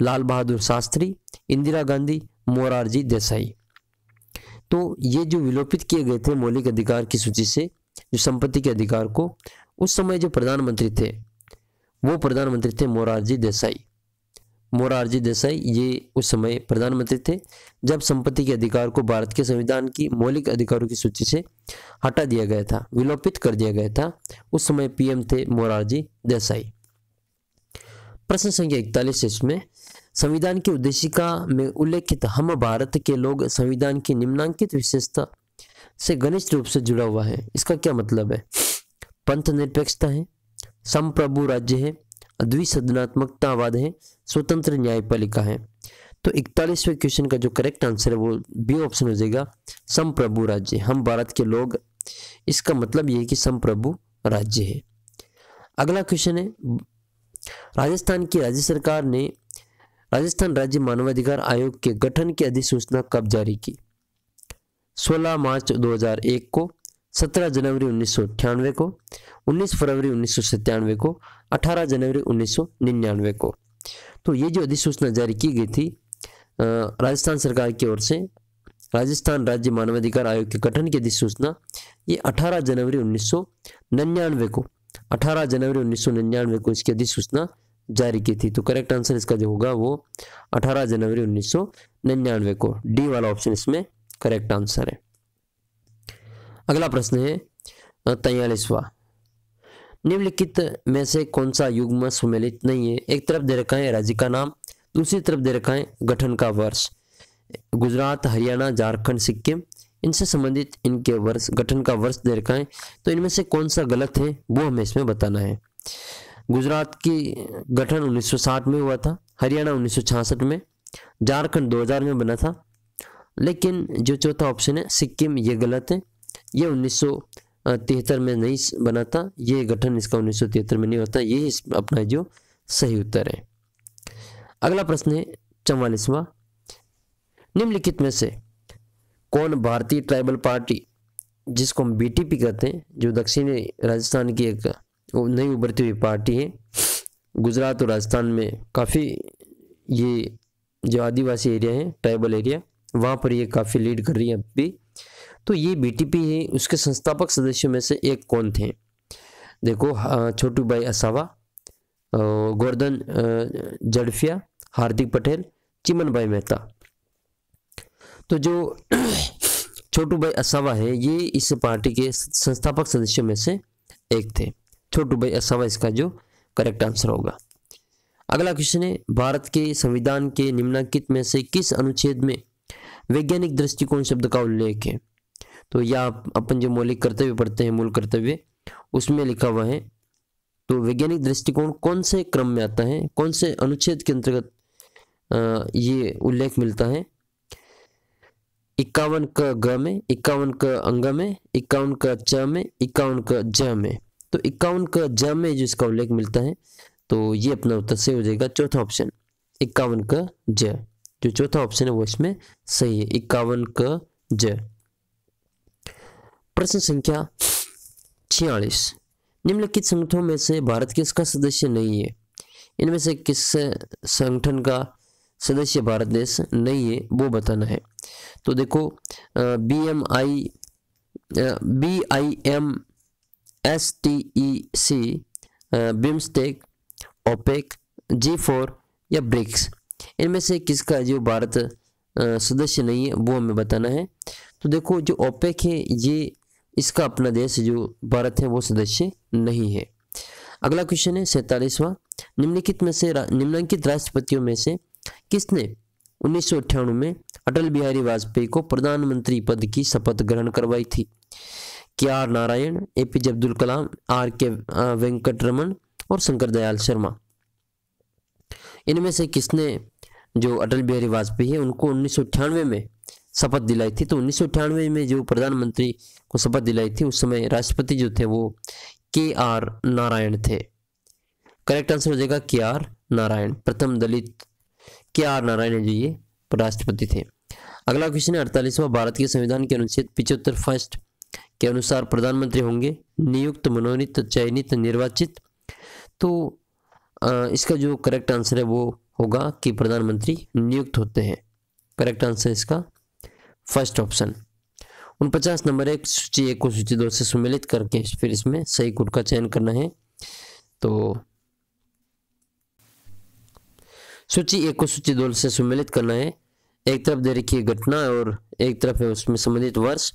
लाल बहादुर शास्त्री इंदिरा गांधी मोरारजी देसाई तो ये जो विलोपित किए गए थे मौलिक अधिकार की सूची से जो संपत्ति के अधिकार को उस समय जो प्रधानमंत्री थे वो प्रधानमंत्री थे मोरारजी देसाई मोरारजी देसाई ये उस समय प्रधानमंत्री थे जब संपत्ति के अधिकार को भारत के संविधान की मौलिक अधिकारों की सूची से हटा दिया गया था विलोपित कर दिया गया था उस समय पीएम थे मोरारजी देसाई प्रश्न संख्या इकतालीस इसमें संविधान की उद्देशिका में उल्लेखित हम भारत के लोग संविधान की निम्नांकित विशेषता से घनिष्ठ रूप से जुड़ा हुआ है इसका क्या मतलब है पंथ निरपेक्षता है संप्रभु राज्य है द्विसदनात्मकतावाद है स्वतंत्र न्यायपालिका है तो इकतालीसवें क्वेश्चन का जो करेक्ट आंसर है वो बी ऑप्शन हो जाएगा संप्रभु राज्य हम भारत के लोग इसका मतलब ये कि संप्रभु राज्य है अगला क्वेश्चन है राजस्थान की राज्य सरकार ने राजस्थान राज्य मानवाधिकार आयोग के गठन की अधिसूचना कब जारी की 16 मार्च 2001 को सत्रह जनवरी उन्नीस को उन्नीस फरवरी उन्नीस को अठारह जनवरी उन्नीस को तो ये जो अधिसूचना जारी की गई थी राजस्थान सरकार की ओर से राजस्थान राज्य मानवाधिकार आयोग के गठन की अधिसूचना ये 18 जनवरी उन्नीस को 18 जनवरी उन्नीस को इसकी अधिसूचना जारी की थी तो करेक्ट आंसर इसका जो होगा वो 18 जनवरी उन्नीस को डी वाला ऑप्शन इसमें करेक्ट आंसर है अगला प्रश्न है तैयलीसवा निम्नलिखित में से कौन सा युग्म सुमेलित नहीं है एक तरफ दे रखा है राज्य का नाम दूसरी तरफ दे रखा है गठन का वर्ष गुजरात हरियाणा झारखंड सिक्किम इनसे संबंधित इनके वर्ष गठन का वर्ष दे रखा है तो इनमें से कौन सा गलत है वो हमें इसमें बताना है गुजरात की गठन 1960 में हुआ था हरियाणा 1966 में झारखंड 2000 में बना था लेकिन जो चौथा ऑप्शन है सिक्किम ये गलत है ये उन्नीस तिहत्तर में नहीं बना था ये गठन इसका उन्नीस में नहीं होता ये अपना जो सही उत्तर है अगला प्रश्न है चौवालीसवा निम्नलिखित में से कौन भारतीय ट्राइबल पार्टी जिसको हम बीटीपी कहते हैं जो दक्षिणी राजस्थान की एक नई उभरती हुई पार्टी है गुजरात और राजस्थान में काफ़ी ये जो आदिवासी एरिया है ट्राइबल एरिया वहाँ पर ये काफ़ी लीड कर रही है अभी भी तो ये बीटीपी उसके संस्थापक सदस्यों में से एक कौन थे देखो छोटू भाई असावा गोर्धन जड़फिया हार्दिक पटेल चिमन भाई मेहता तो जो छोटू भाई असावा है ये इस पार्टी के संस्थापक सदस्यों में से एक थे छोटू भाई असावा इसका जो करेक्ट आंसर होगा अगला क्वेश्चन है भारत के संविधान के निम्नाकित में से किस अनुच्छेद में वैज्ञानिक दृष्टिकोण शब्द का उल्लेख है तो या अपन जो मौलिक कर्तव्य पढ़ते हैं मूल कर्तव्य उसमें लिखा हुआ है तो वैज्ञानिक दृष्टिकोण कौन से क्रम में आता है कौन से अनुच्छेद के अंतर्गत ये उल्लेख मिलता है इक्यावन क ग में इक्यावन क अंग में इक्यावन क च में इक्यावन क ज में तो इक्यावन क ज में जो इसका उल्लेख मिलता है तो ये अपना उत्तर सही हो जाएगा चौथा ऑप्शन इक्यावन क ज जो चौथा ऑप्शन है वो इसमें सही है इक्यावन क ज प्रश्न संख्या छियालीस निम्नलिखित संगठनों में से भारत किसका सदस्य नहीं है इनमें से किस संगठन का सदस्य भारत देश नहीं है वो बताना है तो देखो B M I B I M S T E C BIMSTEC OPEC G four या ब्रिक्स इनमें से किसका जो भारत सदस्य नहीं है वो हमें बताना है तो देखो जो ओपेक है ये इसका अपना देश जो भारत है वो सदस्य नहीं है अगला क्वेश्चन है सैतालीसवां निम्नलिखित में से निम्नलिखित राष्ट्रपतियों में से किसने उन्नीस में अटल बिहारी वाजपेयी को प्रधानमंत्री पद की शपथ ग्रहण करवाई थी K R Narayan A P J Abdul Kalam R K Venkat Raman और शंकर दयाल शर्मा इनमें से किसने जो अटल बिहारी वाजपेयी है उनको उन्नीस में शपथ दिलाई थी तो उन्नीस में जो प्रधानमंत्री को शपथ दिलाई थी उस समय राष्ट्रपति जो थे वो के आर नारायण थे करेक्ट आंसर हो जाएगा के आर नारायण प्रथम दलित के आर नारायण जो ये राष्ट्रपति थे अगला क्वेश्चन है अड़तालीसवा भारत के संविधान के अनुच्छेद पिछहत्तर फर्स्ट के अनुसार प्रधानमंत्री होंगे नियुक्त मनोनीत चयनित निर्वाचित तो इसका जो करेक्ट आंसर है वो होगा कि प्रधानमंत्री नियुक्त होते हैं करेक्ट आंसर इसका फर्स्ट ऑप्शन उन पचास नंबर एक सूची एक को सूची दो से सुमेलित करके फिर इसमें सही गुट का चयन करना है तो सूची एक को सूची दो से सुमेलित करना है एक तरफ दे रखी है घटना और एक तरफ है उसमें संबंधित वर्ष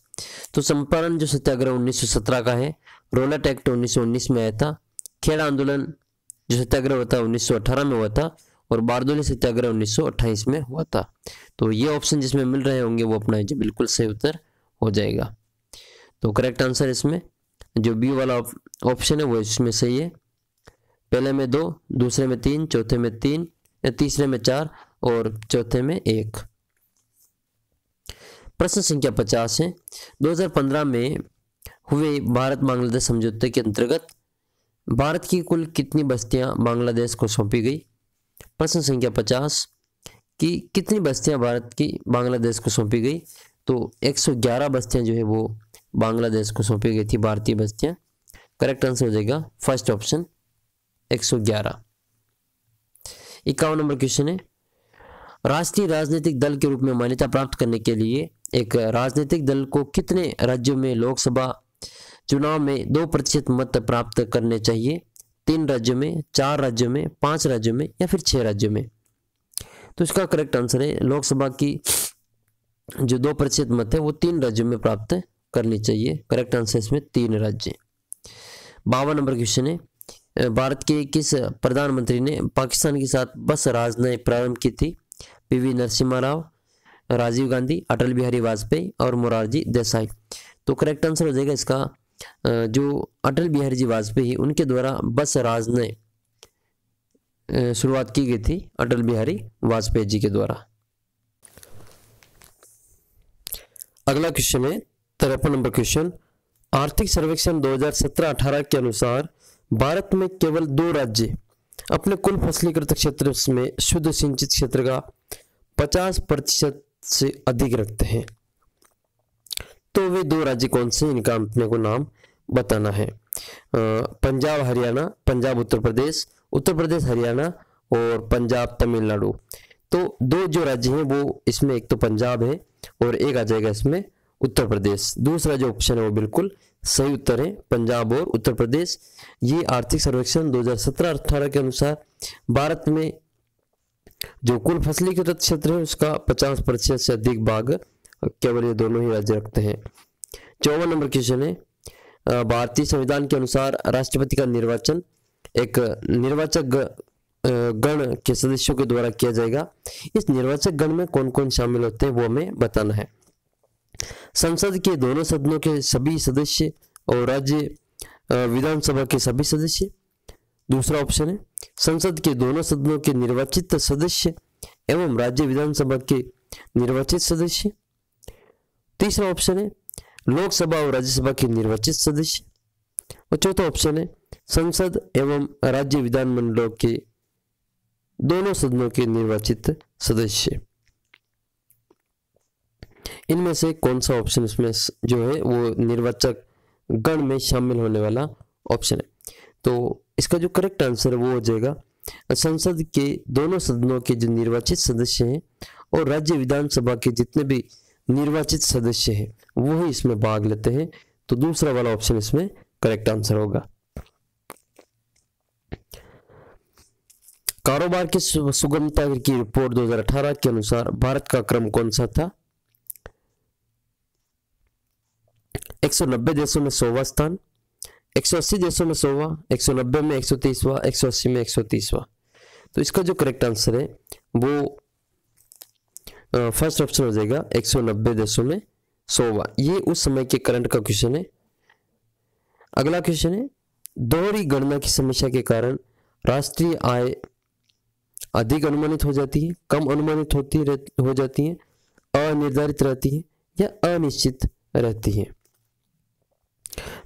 तो चंपारण जो सत्याग्रह 1917 का है रोलट एक्ट 1919 में आया था खेड़ा आंदोलन जो सत्याग्रह होता है उन्नीस में हुआ था और बारदोली सत्याग्रह उन्नीस में हुआ था तो ये ऑप्शन जिसमें मिल रहे होंगे वो अपना जो बिल्कुल सही उत्तर हो जाएगा तो करेक्ट आंसर इसमें जो बी वाला ऑप्शन है वो इसमें सही है पहले में दो दूसरे में तीन चौथे में तीन तीसरे में चार और चौथे में एक प्रश्न संख्या पचास है 2015 में हुए भारत बांग्लादेश समझौते के अंतर्गत भारत की कुल कितनी बस्तियां बांग्लादेश को सौंपी गई प्रश्न संख्या पचास कि कितनी बस्तियां भारत की बांग्लादेश को सौंपी गई तो 111 बस्तियां जो है वो बांग्लादेश को सौंपी गई थी भारतीय बस्तियां करेक्ट आंसर हो जाएगा फर्स्ट ऑप्शन 111 इक्यावन नंबर क्वेश्चन है राष्ट्रीय राजनीतिक दल के रूप में मान्यता प्राप्त करने के लिए एक राजनीतिक दल को कितने राज्यों में लोकसभा चुनाव में दो प्रतिशत मत प्राप्त करने चाहिए तीन राज्यों में चार राज्यों में पांच राज्यों में या फिर छह राज्यों में तो इसका करेक्ट आंसर है लोकसभा की जो दो प्रतिशत मत है वो तीन राज्यों में प्राप्त करनी चाहिए करेक्ट आंसर इसमें तीन राज्य बावन नंबर क्वेश्चन है भारत के किस प्रधानमंत्री ने पाकिस्तान के साथ बस राजनय प्रारंभ की थी पी वी नरसिम्हा राव राजीव गांधी अटल बिहारी वाजपेयी और मोरारजी देसाई तो करेक्ट आंसर हो जाएगा इसका जो अटल बिहारी जी वाजपेयी उनके द्वारा बस राज ने शुरुआत की गई थी अटल बिहारी वाजपेयी जी के द्वारा अगला क्वेश्चन है तिरपन नंबर क्वेश्चन आर्थिक सर्वेक्षण 2017-18 के अनुसार भारत में केवल दो राज्य अपने कुल फसलीकृत क्षेत्र में शुद्ध सिंचित क्षेत्र का 50 प्रतिशत से अधिक रखते हैं तो वे दो राज्य कौन से इनका अपने को नाम बताना है पंजाब हरियाणा पंजाब उत्तर प्रदेश उत्तर प्रदेश हरियाणा और पंजाब तमिलनाडु तो दो जो राज्य हैं वो इसमें एक तो पंजाब है और एक आ जाएगा इसमें उत्तर प्रदेश दूसरा जो ऑप्शन है वो बिल्कुल सही उत्तर है पंजाब और उत्तर प्रदेश ये आर्थिक सर्वेक्षण 2017-18 के अनुसार भारत में जो कुल फसली के क्षेत्र है उसका 50 प्रतिशत से अधिक भाग केवल ये दोनों ही राज्य रखते हैं चौवन नंबर क्वेश्चन है भारतीय संविधान के अनुसार राष्ट्रपति का निर्वाचन एक निर्वाचक गण के सदस्यों के द्वारा किया जाएगा इस निर्वाचक गण में कौन कौन शामिल होते हैं वो हमें बताना है संसद के दोनों सदनों के सभी सदस्य और राज्य विधानसभा के सभी सदस्य दूसरा ऑप्शन है संसद के दोनों सदनों के निर्वाचित सदस्य एवं राज्य विधानसभा के निर्वाचित सदस्य तीसरा ऑप्शन है लोकसभा और राज्यसभा के निर्वाचित सदस्य और चौथा ऑप्शन है संसद एवं राज्य विधानमंडलों के दोनों सदनों के निर्वाचित सदस्य इनमें से कौन सा ऑप्शन इसमें जो है वो निर्वाचक गण में शामिल होने वाला ऑप्शन है तो इसका जो करेक्ट आंसर है वो हो जाएगा संसद के दोनों सदनों के जो निर्वाचित सदस्य हैं और राज्य विधानसभा के जितने भी निर्वाचित सदस्य है वो ही इसमें भाग लेते हैं तो दूसरा वाला ऑप्शन इसमें करेक्ट आंसर होगा कारोबार की सुगमता की रिपोर्ट 2018 के अनुसार भारत का क्रम कौन सा था 190 देशों में सोवा स्थान 180 देशों में सोवा 190 में 130वां 180 में 130वां तो इसका जो करेक्ट आंसर है वो फर्स्ट uh, ऑप्शन हो जाएगा एक सौ नब्बे देशों में सोवा ये उस समय के करंट का क्वेश्चन है अगला क्वेश्चन है दोहरी गणना की समस्या के कारण राष्ट्रीय आय अधिक अनुमानित हो जाती है कम अनुमानित होती हो जाती है अनिर्धारित रहती है या अनिश्चित रहती है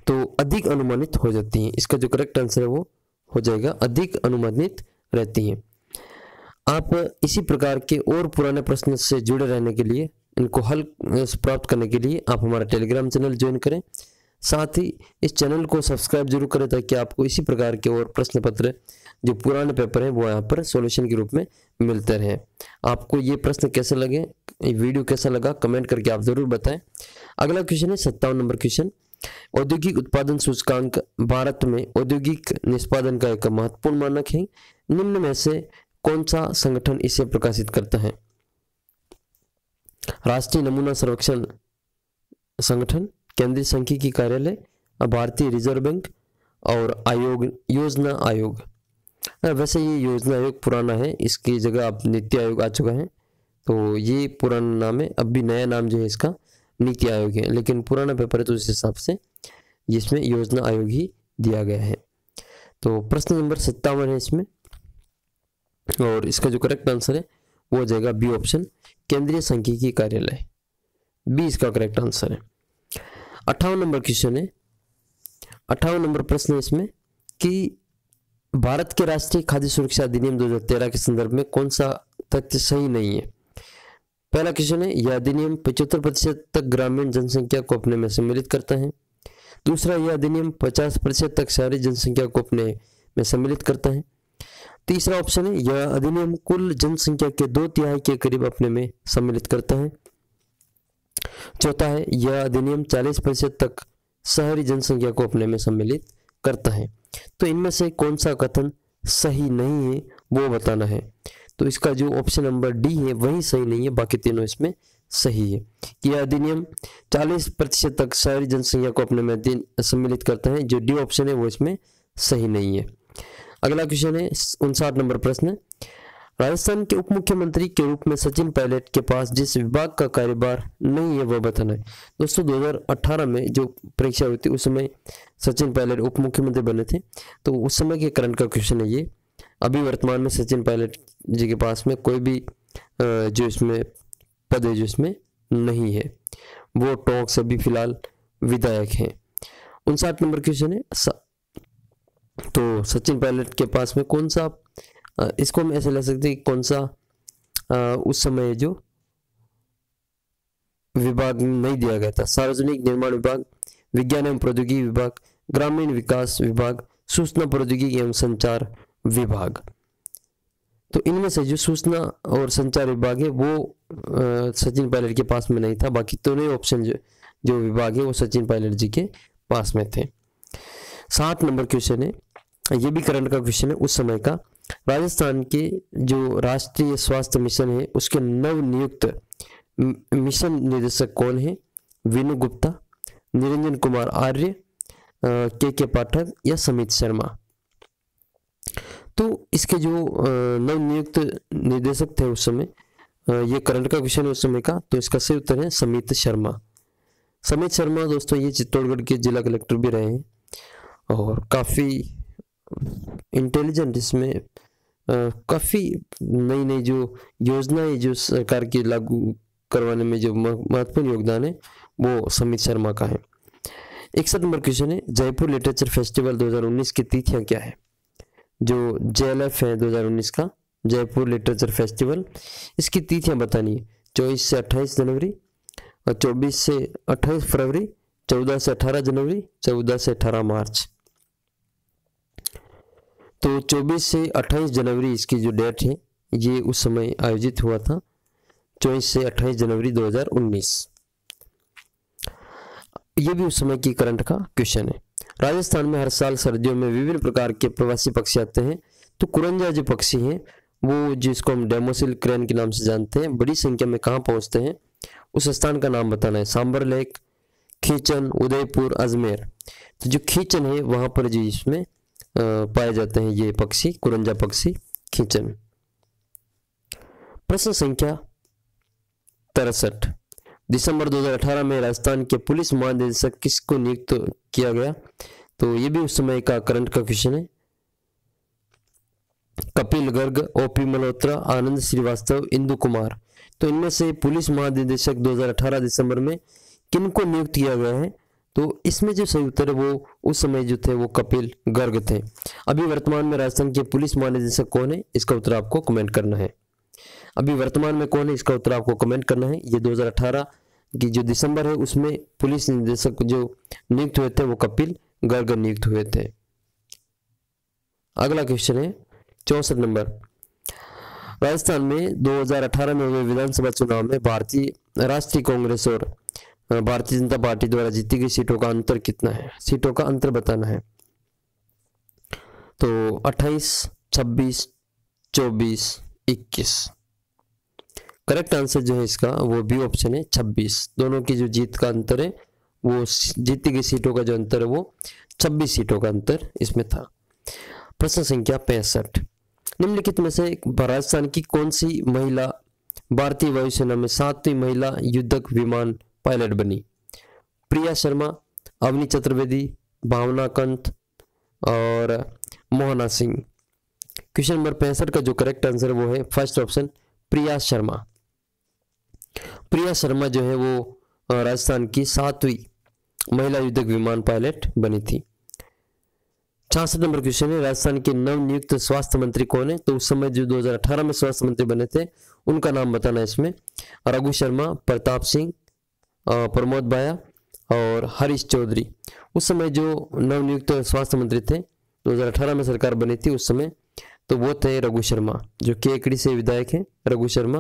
तो अधिक अनुमानित हो जाती है इसका जो करेक्ट आंसर है वो हो जाएगा अधिक अनुमानित रहती है आप इसी प्रकार के और पुराने प्रश्न से जुड़े रहने के लिए इनको हल प्राप्त करने के लिए आप हमारा टेलीग्राम चैनल ज्वाइन करें साथ ही इस चैनल को सब्सक्राइब जरूर करें ताकि आपको इसी प्रकार के और प्रश्न पत्र जो पुराने पेपर हैं वो यहाँ पर सॉल्यूशन के रूप में मिलते रहें आपको ये प्रश्न कैसे लगे वीडियो कैसा लगा कमेंट करके आप ज़रूर बताएं अगला क्वेश्चन है सत्तावन नंबर क्वेश्चन औद्योगिक उत्पादन सूचकांक भारत में औद्योगिक निष्पादन का एक महत्वपूर्ण मानक है निम्न में से कौन सा संगठन इसे प्रकाशित करता है राष्ट्रीय नमूना संरक्षण संगठन केंद्रीय सांख्यिकी कार्यालय भारतीय रिजर्व बैंक और आयोग योजना आयोग वैसे ये योजना आयोग पुराना है इसकी जगह अब नीति आयोग आ चुका है तो ये पुराना नाम है अब भी नया नाम जो है इसका नीति आयोग है लेकिन पुराना पेपर है तो उस हिसाब से इसमें योजना आयोग ही दिया गया है तो प्रश्न नंबर सत्तावन है इसमें और इसका जो करेक्ट आंसर है वो हो जाएगा बी ऑप्शन केंद्रीय की कार्यालय बी इसका करेक्ट आंसर है अट्ठावन नंबर क्वेश्चन है अट्ठावन नंबर प्रश्न है इसमें कि भारत के राष्ट्रीय खाद्य सुरक्षा अधिनियम 2013 के संदर्भ में कौन सा तथ्य सही नहीं है पहला क्वेश्चन है यह अधिनियम पचहत्तर प्रतिशत तक ग्रामीण जनसंख्या को अपने में सम्मिलित करता है दूसरा यह अधिनियम 50 प्रतिशत तक शहरी जनसंख्या को अपने में सम्मिलित करता है तीसरा ऑप्शन है यह अधिनियम कुल जनसंख्या के दो तिहाई के करीब अपने में सम्मिलित करता है चौथा है यह अधिनियम 40 प्रतिशत तक शहरी जनसंख्या को अपने में सम्मिलित करता है तो इनमें से कौन सा कथन सही नहीं है वो बताना है तो इसका जो ऑप्शन नंबर डी है वही सही नहीं है बाकी तीनों इसमें सही है यह अधिनियम 40 प्रतिशत तक शहरी जनसंख्या को अपने में सम्मिलित करता है जो डी ऑप्शन है वो इसमें सही नहीं है अगला क्वेश्चन है उनसाठ नंबर प्रश्न राजस्थान के उप मुख्यमंत्री के रूप में सचिन पायलट के पास जिस विभाग का कार्यभार नहीं है वह बताना है दोस्तों 2018 में जो परीक्षा हुई थी उस समय सचिन पायलट उप मुख्यमंत्री बने थे तो उस समय के करंट का क्वेश्चन है ये अभी वर्तमान में सचिन पायलट जी के पास में कोई भी जो इसमें पद है जो इसमें नहीं है वो टॉक्स अभी फिलहाल विधायक हैं उनसाठ नंबर क्वेश्चन है तो सचिन पायलट के पास में कौन सा इसको हम ऐसे ले सकते हैं कौन सा उस समय जो विभाग नहीं दिया गया था सार्वजनिक निर्माण विभाग विज्ञान एवं प्रौद्योगिकी विभाग ग्रामीण विकास विभाग सूचना प्रौद्योगिकी एवं संचार विभाग तो इनमें से जो सूचना और संचार विभाग है वो सचिन पायलट के पास में नहीं था बाकी दोनों नहीं ऑप्शन जो जो विभाग है वो सचिन पायलट जी के पास में थे सात नंबर क्वेश्चन है ये भी करंट का क्वेश्चन है उस समय का राजस्थान के जो राष्ट्रीय स्वास्थ्य मिशन है उसके नवनियुक्त मिशन निदेशक कौन है विनु गुप्ता निरंजन कुमार आर्य के के पाठक या समित शर्मा तो इसके जो नवनियुक्त निदेशक थे उस समय ये करंट का क्वेश्चन है उस समय का तो इसका सही उत्तर है समित शर्मा समित शर्मा दोस्तों ये चित्तौड़गढ़ के जिला कलेक्टर भी रहे हैं और काफ़ी इंटेलिजेंट इसमें काफ़ी नई नई जो योजनाएं जो सरकार की लागू करवाने में जो महत्वपूर्ण योगदान है वो समित शर्मा का है इकसठ नंबर क्वेश्चन है जयपुर लिटरेचर फेस्टिवल 2019 की तिथियां क्या है जो जे एल एफ है 2019 का जयपुर लिटरेचर फेस्टिवल इसकी तिथियां बतानी है चौबीस से अट्ठाईस जनवरी और चौबीस से अट्ठाईस फरवरी चौदह से अठारह जनवरी चौदह से अठारह मार्च तो 24 से 28 जनवरी इसकी जो डेट है ये उस समय आयोजित हुआ था चौबीस से 28 जनवरी 2019 ये भी उस समय की करंट का क्वेश्चन है राजस्थान में हर साल सर्दियों में विभिन्न प्रकार के प्रवासी पक्षी आते हैं तो कुरंजा जो पक्षी हैं वो जिसको हम डेमोसिल क्रेन के नाम से जानते हैं बड़ी संख्या में कहाँ पहुँचते हैं उस स्थान का नाम बताना है सांबर लेक खींचन उदयपुर अजमेर तो जो खींचन है वहाँ पर जी इसमें पाए जाते हैं ये पक्षी कुरंजा पक्षी खींचे में प्रश्न संख्या तिरसठ दिसंबर 2018 में राजस्थान के पुलिस महानिदेशक किसको नियुक्त तो किया गया तो ये भी उस समय का करंट का क्वेश्चन है कपिल गर्ग ओपी मल्होत्रा आनंद श्रीवास्तव इंदु कुमार तो इनमें से पुलिस महानिदेशक 2018 दिसंबर में किनको नियुक्त किया गया है तो इसमें जो सही उत्तर है वो उस समय जो थे वो कपिल गर्ग थे अभी वर्तमान में राजस्थान के पुलिस महानिदेशक कौन है इसका उत्तर आपको कमेंट करना है अभी वर्तमान में कौन है इसका उत्तर आपको कमेंट करना है ये 2018 की जो दिसंबर है उसमें पुलिस निदेशक जो नियुक्त हुए थे वो कपिल गर्ग नियुक्त हुए थे अगला क्वेश्चन है चौसठ नंबर राजस्थान में 2018 में हुए विधानसभा चुनाव में भारतीय राष्ट्रीय कांग्रेस और हाँ, भारतीय जनता पार्टी द्वारा जीती गई सीटों का अंतर कितना है सीटों का अंतर बताना है तो 28, 26, 24, 21 करेक्ट आंसर जो है इसका वो बी ऑप्शन है 26 दोनों की जो जीत का अंतर है वो जीती गई सीटों का जो अंतर है वो 26 सीटों का अंतर इसमें था प्रश्न संख्या पैंसठ निम्नलिखित में से राजस्थान की कौन सी महिला भारतीय वायुसेना में सातवीं महिला युद्धक विमान पायलट बनी प्रिया शर्मा अवनी चतुर्वेदी भावना कंत और मोहना सिंह क्वेश्चन नंबर पैंसठ का जो करेक्ट आंसर वो है फर्स्ट ऑप्शन प्रिया शर्मा प्रिया शर्मा जो है वो राजस्थान की सातवीं महिला युद्धक विमान पायलट बनी थी छियासठ नंबर क्वेश्चन है राजस्थान के नवनियुक्त स्वास्थ्य मंत्री कौन है तो उस समय जो 2018 में स्वास्थ्य मंत्री बने थे उनका नाम बताना है इसमें रघु शर्मा प्रताप सिंह प्रमोद बाया और हरीश चौधरी उस समय जो नवनियुक्त स्वास्थ्य मंत्री थे 2018 में सरकार बनी थी उस समय तो वो थे रघु शर्मा जो केकड़ी से विधायक हैं रघु शर्मा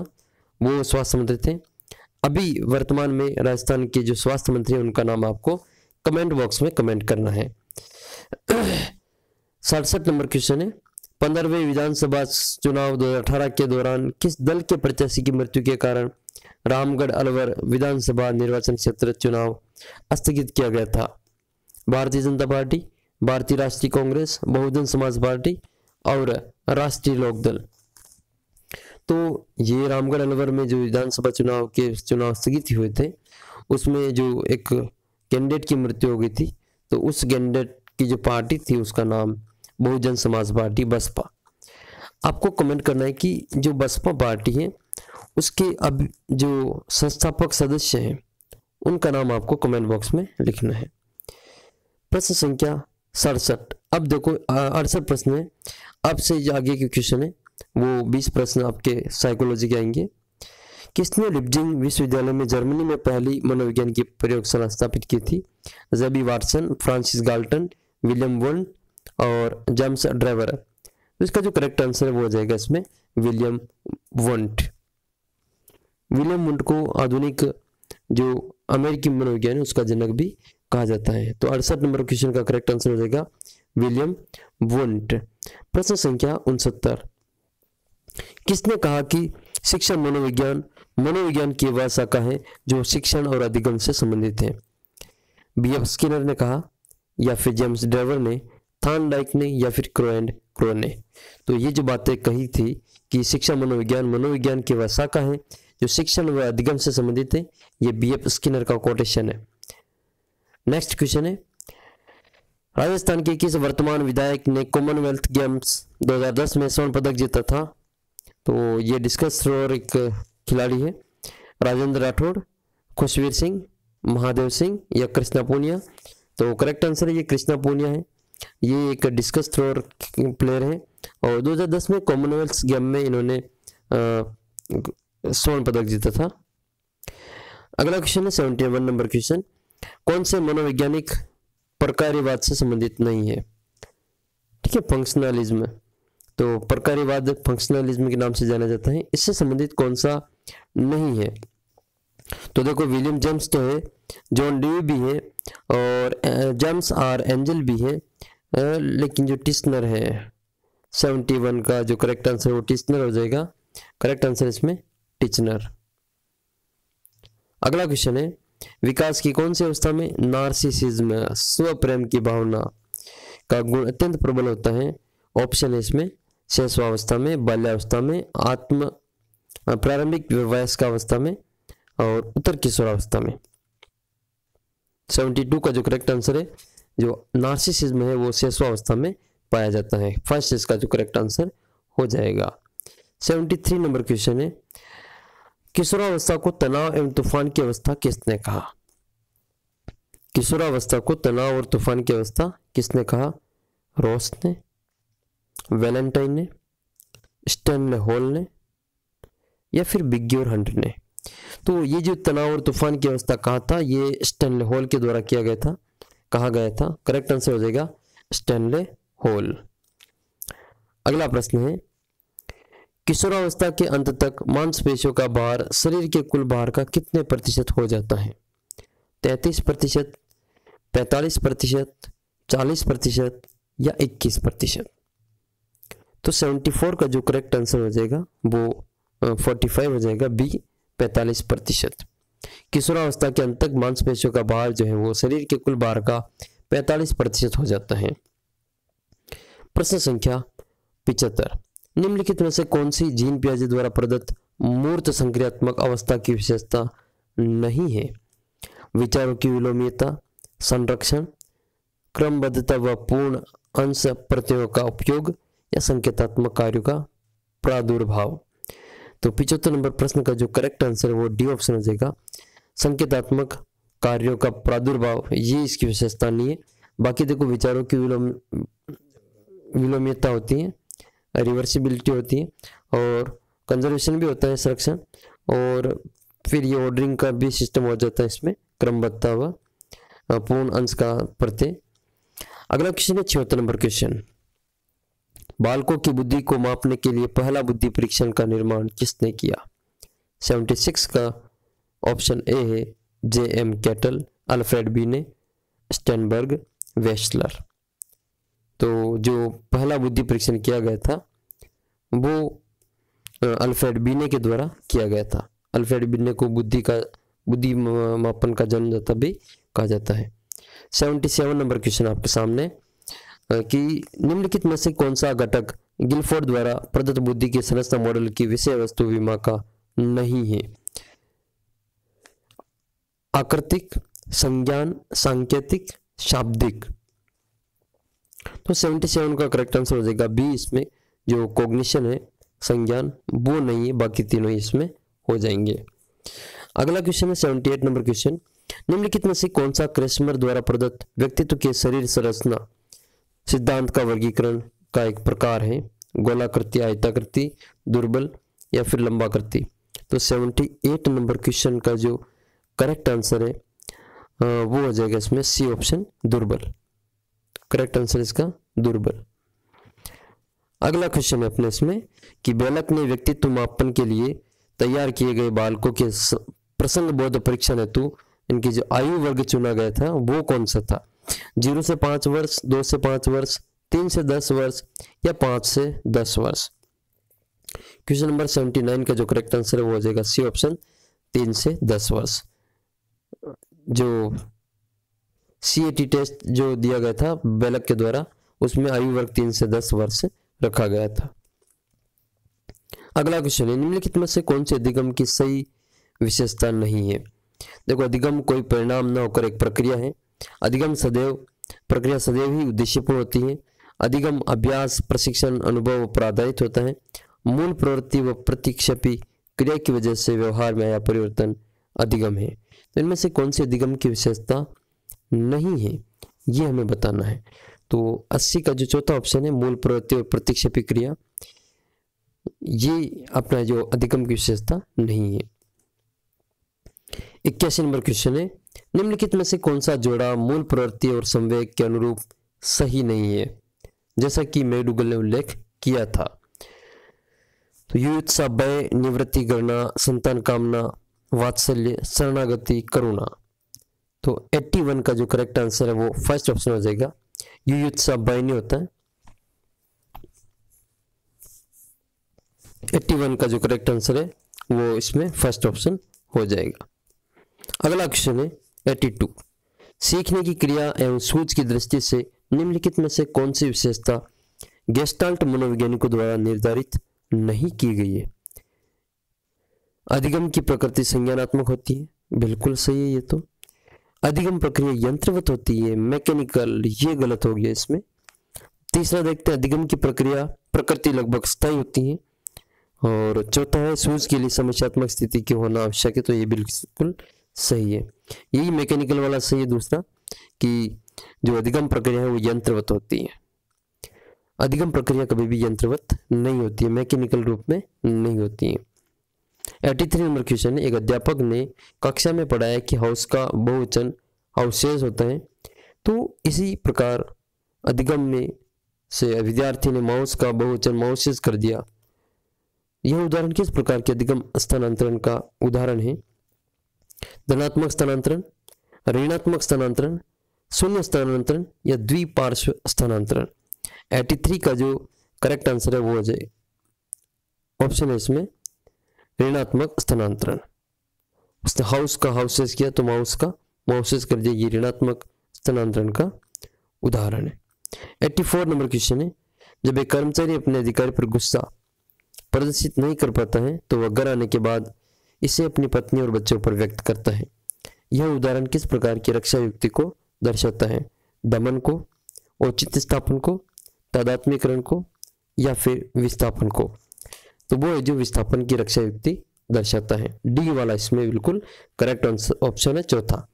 वो स्वास्थ्य मंत्री थे अभी वर्तमान में राजस्थान के जो स्वास्थ्य मंत्री हैं उनका नाम आपको कमेंट बॉक्स में कमेंट करना है सड़सठ नंबर क्वेश्चन है पंद्रहवें विधानसभा चुनाव 2018 के दौरान किस दल के प्रत्याशी की मृत्यु के कारण रामगढ़ अलवर विधानसभा निर्वाचन क्षेत्र चुनाव स्थगित किया गया था भारतीय जनता पार्टी भारतीय राष्ट्रीय कांग्रेस बहुजन समाज पार्टी और राष्ट्रीय लोकदल तो ये रामगढ़ अलवर में जो विधानसभा चुनाव के चुनाव स्थगित हुए थे उसमें जो एक कैंडिडेट की मृत्यु हो गई थी तो उस कैंडिडेट की जो पार्टी थी उसका नाम बहुजन समाज पार्टी बसपा आपको कमेंट करना है कि जो बसपा पार्टी है उसके अब जो संस्थापक सदस्य हैं उनका नाम आपको कमेंट बॉक्स में लिखना है प्रश्न संख्या सड़सठ अब देखो अड़सठ प्रश्न है अब से जो आगे के क्वेश्चन है वो बीस प्रश्न आपके साइकोलॉजी के आएंगे किसने लिपजिंग विश्वविद्यालय में जर्मनी में पहली मनोविज्ञान की प्रयोगशाला स्थापित की थी J B Watson Francis Galton William वर्न और जम्स ड्राइवर तो इसका जो करेक्ट आंसर है वो हो जाएगा इसमें विलियम वंट विलियम वंट को आधुनिक जो अमेरिकी मनोविज्ञान है उसका जनक भी कहा जाता है तो अड़सठ नंबर क्वेश्चन का करेक्ट आंसर हो जाएगा विलियम वंट प्रश्न संख्या उनसत्तर किसने कहा कि शिक्षण मनोविज्ञान मनोविज्ञान की वह शाखा है जो शिक्षण और अधिगम से संबंधित है बी एफ स्किनर ने कहा या फिर जेम्स ड्राइवर ने थान डाइक ने या फिर क्रोएंड क्रो ने तो ये जो बातें कही थी कि शिक्षा मनोविज्ञान मनोविज्ञान की वह शाखा है जो शिक्षण व अधिगम से संबंधित है ये बी एफ स्किनर का कोटेशन है नेक्स्ट क्वेश्चन है राजस्थान के किस वर्तमान विधायक ने कॉमनवेल्थ गेम्स 2010 में स्वर्ण पदक जीता था तो ये डिस्कस और एक खिलाड़ी है राजेंद्र राठौड़ खुशवीर सिंह महादेव सिंह या कृष्णा पूनिया तो करेक्ट आंसर है ये कृष्णा पूनिया है ये एक डिस्कस थ्रोअर प्लेयर हैं और 2010 में कॉमनवेल्थ गेम में इन्होंने स्वर्ण पदक जीता था अगला क्वेश्चन है सेवेंटी वन नंबर क्वेश्चन कौन से मनोवैज्ञानिक प्रकार्यवाद से संबंधित नहीं है ठीक है फंक्शनलिज्म तो प्रकार्यवाद फंक्शनलिज्म के नाम से जाना जाता है इससे संबंधित कौन सा नहीं है तो देखो विलियम जेम्स तो है जॉन ड्यू भी है और जेम्स आर एंजल भी है हाँ, लेकिन जो टिस्नर है सेवेंटी वन का जो करेक्ट आंसर वो टिस्नर हो जाएगा करेक्ट आंसर इसमें टिचनर अगला क्वेश्चन है विकास की कौन सी अवस्था में नार्सिसिज्म स्व प्रेम की भावना का गुण अत्यंत प्रबल होता है ऑप्शन है इसमें शैशवावस्था में बाल्यावस्था में आत्म हाँ, प्रारंभिक अवस्था में और उत्तर किशोरावस्था में सेवेंटी टू का जो करेक्ट आंसर है जो नार्सिसिज्म है वो शेषवावस्था में पाया जाता है फर्स्ट इसका जो करेक्ट आंसर हो जाएगा सेवेंटी थ्री नंबर क्वेश्चन है किशोरावस्था को तनाव एवं तूफान की अवस्था किसने कहा किशोरावस्था को तनाव और तूफान की अवस्था किसने कहा रोस ने वैलेंटाइन ने स्टन हॉल ने या फिर बिग्योर हंट ने तो ये जो तनाव और तूफान की अवस्था कहा था ये स्टन हॉल के द्वारा किया गया था कहा गया था करेक्ट आंसर हो जाएगा स्टेनले होल अगला प्रश्न है किशोरावस्था के अंत तक मांसपेशियों का भार शरीर के कुल भार का कितने प्रतिशत हो जाता है तैतीस प्रतिशत पैतालीस प्रतिशत चालीस प्रतिशत या इक्कीस प्रतिशत तो सेवेंटी फोर का जो करेक्ट आंसर हो जाएगा वो फोर्टी फाइव हो जाएगा बी पैतालीस प्रतिशत किशोरावस्था के अंत तक मांसपेशियों का भार जो है वो शरीर के कुल भार का 45 प्रतिशत हो जाता है प्रश्न संख्या पिचहत्तर निम्नलिखित में से कौन सी जीन प्याजे द्वारा प्रदत्त मूर्त संक्रियात्मक अवस्था की विशेषता नहीं है विचारों की विलोमीयता संरक्षण क्रमबद्धता व पूर्ण अंश प्रत्ययों का उपयोग या संकेतात्मक कार्यों का प्रादुर्भाव तो पिछहत्तर नंबर प्रश्न का जो करेक्ट आंसर है वो डी ऑप्शन हो जाएगा संकेतात्मक कार्यों का प्रादुर्भाव ये इसकी विशेषता नहीं है बाकी देखो विचारों की विलोम होती है रिवर्सिबिलिटी होती है और कंजर्वेशन भी होता है संरक्षण और फिर ये ऑर्डरिंग का भी सिस्टम हो जाता है इसमें क्रमबद्धता हुआ पूर्ण अंश का प्रत्यय अगला क्वेश्चन है छिहत्तर नंबर क्वेश्चन बालकों की बुद्धि को मापने के लिए पहला बुद्धि परीक्षण का निर्माण किसने किया 76 का ऑप्शन ए है J M Cattell Alfred Binet Sternberg Wechsler तो जो पहला बुद्धि परीक्षण किया गया था वो अल्फ्रेड बीने के द्वारा किया गया था अल्फ्रेड बीने को बुद्धि का बुद्धि मापन का जन्मदाता भी कहा जाता है सेवेंटी सेवन नंबर क्वेश्चन आपके सामने कि निम्नलिखित में से कौन सा घटक गिलफोर्ड द्वारा प्रदत्त बुद्धि के संरचना मॉडल की विषय वस्तु बीमा का नहीं है आकृतिक संज्ञान सांकेतिक शाब्दिक तो 77 का करेक्ट आंसर हो जाएगा बी इसमें जो कोग्निशन है संज्ञान वो नहीं है बाकी तीनों इसमें हो जाएंगे अगला क्वेश्चन है 78 नंबर क्वेश्चन निम्नलिखित में से कौन सा क्रेस्मर द्वारा प्रदत्त व्यक्तित्व के शरीर संरचना सिद्धांत का वर्गीकरण का एक प्रकार है गोलाकृति आयताकृति दुर्बल या फिर लंबाकृति तो सेवेंटी एट नंबर क्वेश्चन का जो करेक्ट आंसर है वो हो जाएगा इसमें सी ऑप्शन दुर्बल करेक्ट आंसर इसका दुर्बल अगला क्वेश्चन है अपने इसमें कि बालक ने व्यक्तित्व मापन के लिए तैयार किए गए बालकों के प्रसंग बोध परीक्षण हेतु इनकी जो आयु वर्ग चुना गया था वो कौन सा था जीरो से पांच वर्ष दो से पांच वर्ष तीन से दस वर्ष या पांच से दस वर्ष क्वेश्चन नंबर सेवेंटी नाइन का जो करेक्ट आंसर है वो हो जाएगा सी ऑप्शन तीन से दस वर्ष जो सी टेस्ट जो दिया गया था बेलक के द्वारा उसमें आयु वर्ग तीन से दस वर्ष रखा गया था अगला क्वेश्चन है निम्नलिखित में से कौन से अधिगम की सही विशेषता नहीं है देखो अधिगम कोई परिणाम न होकर एक प्रक्रिया है अधिगम सदैव प्रक्रिया सदैव ही उद्देश्यपूर्ण होती है अधिगम अभ्यास प्रशिक्षण अनुभव पर आधारित होता है मूल प्रवृत्ति व प्रतिक्षेपी क्रिया की वजह से व्यवहार में आया परिवर्तन अधिगम है तो इनमें से कौन से अधिगम की विशेषता नहीं है ये हमें बताना है तो 80 का जो चौथा ऑप्शन है मूल प्रवृत्ति और प्रतिक्षेपी क्रिया ये अपना जो अधिगम की विशेषता नहीं है इक्यासी नंबर क्वेश्चन है निम्नलिखित में से कौन सा जोड़ा मूल प्रवृत्ति और संवेग के अनुरूप सही नहीं है जैसा कि मेडुगल ने उल्लेख किया था तो युत्साह भय निवृत्ति गणना संतान कामना वात्सल्य शरणागति करुणा तो 81 का जो करेक्ट आंसर है वो फर्स्ट ऑप्शन हो जाएगा युत्साह भय नहीं होता है 81 का जो करेक्ट आंसर है वो इसमें फर्स्ट ऑप्शन हो जाएगा अगला क्वेश्चन है 82 सीखने की क्रिया एवं सूझ की दृष्टि से निम्नलिखित में से कौन सी विशेषता गेस्टाल्ट मनोवैज्ञानिकों द्वारा निर्धारित नहीं की गई है अधिगम की प्रकृति संज्ञानात्मक होती है बिल्कुल सही है ये तो अधिगम प्रक्रिया यंत्रवत होती है मैकेनिकल ये गलत हो गया इसमें तीसरा देखते हैं अधिगम की प्रक्रिया प्रकृति लगभग स्थायी होती है और चौथा है सूझ के लिए समस्यात्मक स्थिति के होना आवश्यक है तो ये बिल्कुल सही है यही मैकेनिकल वाला सही है दूसरा कि जो अधिगम प्रक्रिया है वो यंत्रवत होती है अधिगम प्रक्रिया कभी भी यंत्रवत नहीं होती है मैकेनिकल रूप में नहीं होती है एटी थ्री नंबर क्वेश्चन है एक अध्यापक ने कक्षा में पढ़ाया कि हाउस का बहुवचन अवशेष होता है तो इसी प्रकार अधिगम में से विद्यार्थी ने माउस का बहुवचन माउसेस कर दिया यह उदाहरण किस प्रकार के अधिगम स्थानांतरण का उदाहरण है धनात्मक स्थानांतरण ऋणात्मक स्थानांतरण शून्य स्थानांतरण या द्विपार्श्व स्थानांतरण एटी थ्री का जो करेक्ट आंसर है वो हो जाए ऑप्शन है इसमें ऋणात्मक स्थानांतरण हाउस का हाउसेस किया तो माउस का माउसेस कर दिया ये ऋणात्मक स्थानांतरण का उदाहरण है एट्टी फोर नंबर क्वेश्चन है जब एक कर्मचारी अपने अधिकारी पर गुस्सा प्रदर्शित नहीं कर पाता है तो वह घर आने के बाद इसे अपनी पत्नी और बच्चों पर व्यक्त करता है यह उदाहरण किस प्रकार की रक्षा युक्ति को दर्शाता है दमन को औचित स्थापन को तादात्मीकरण को या फिर विस्थापन को तो वो है जो विस्थापन की रक्षा युक्ति दर्शाता है डी वाला इसमें बिल्कुल करेक्ट ऑप्शन है चौथा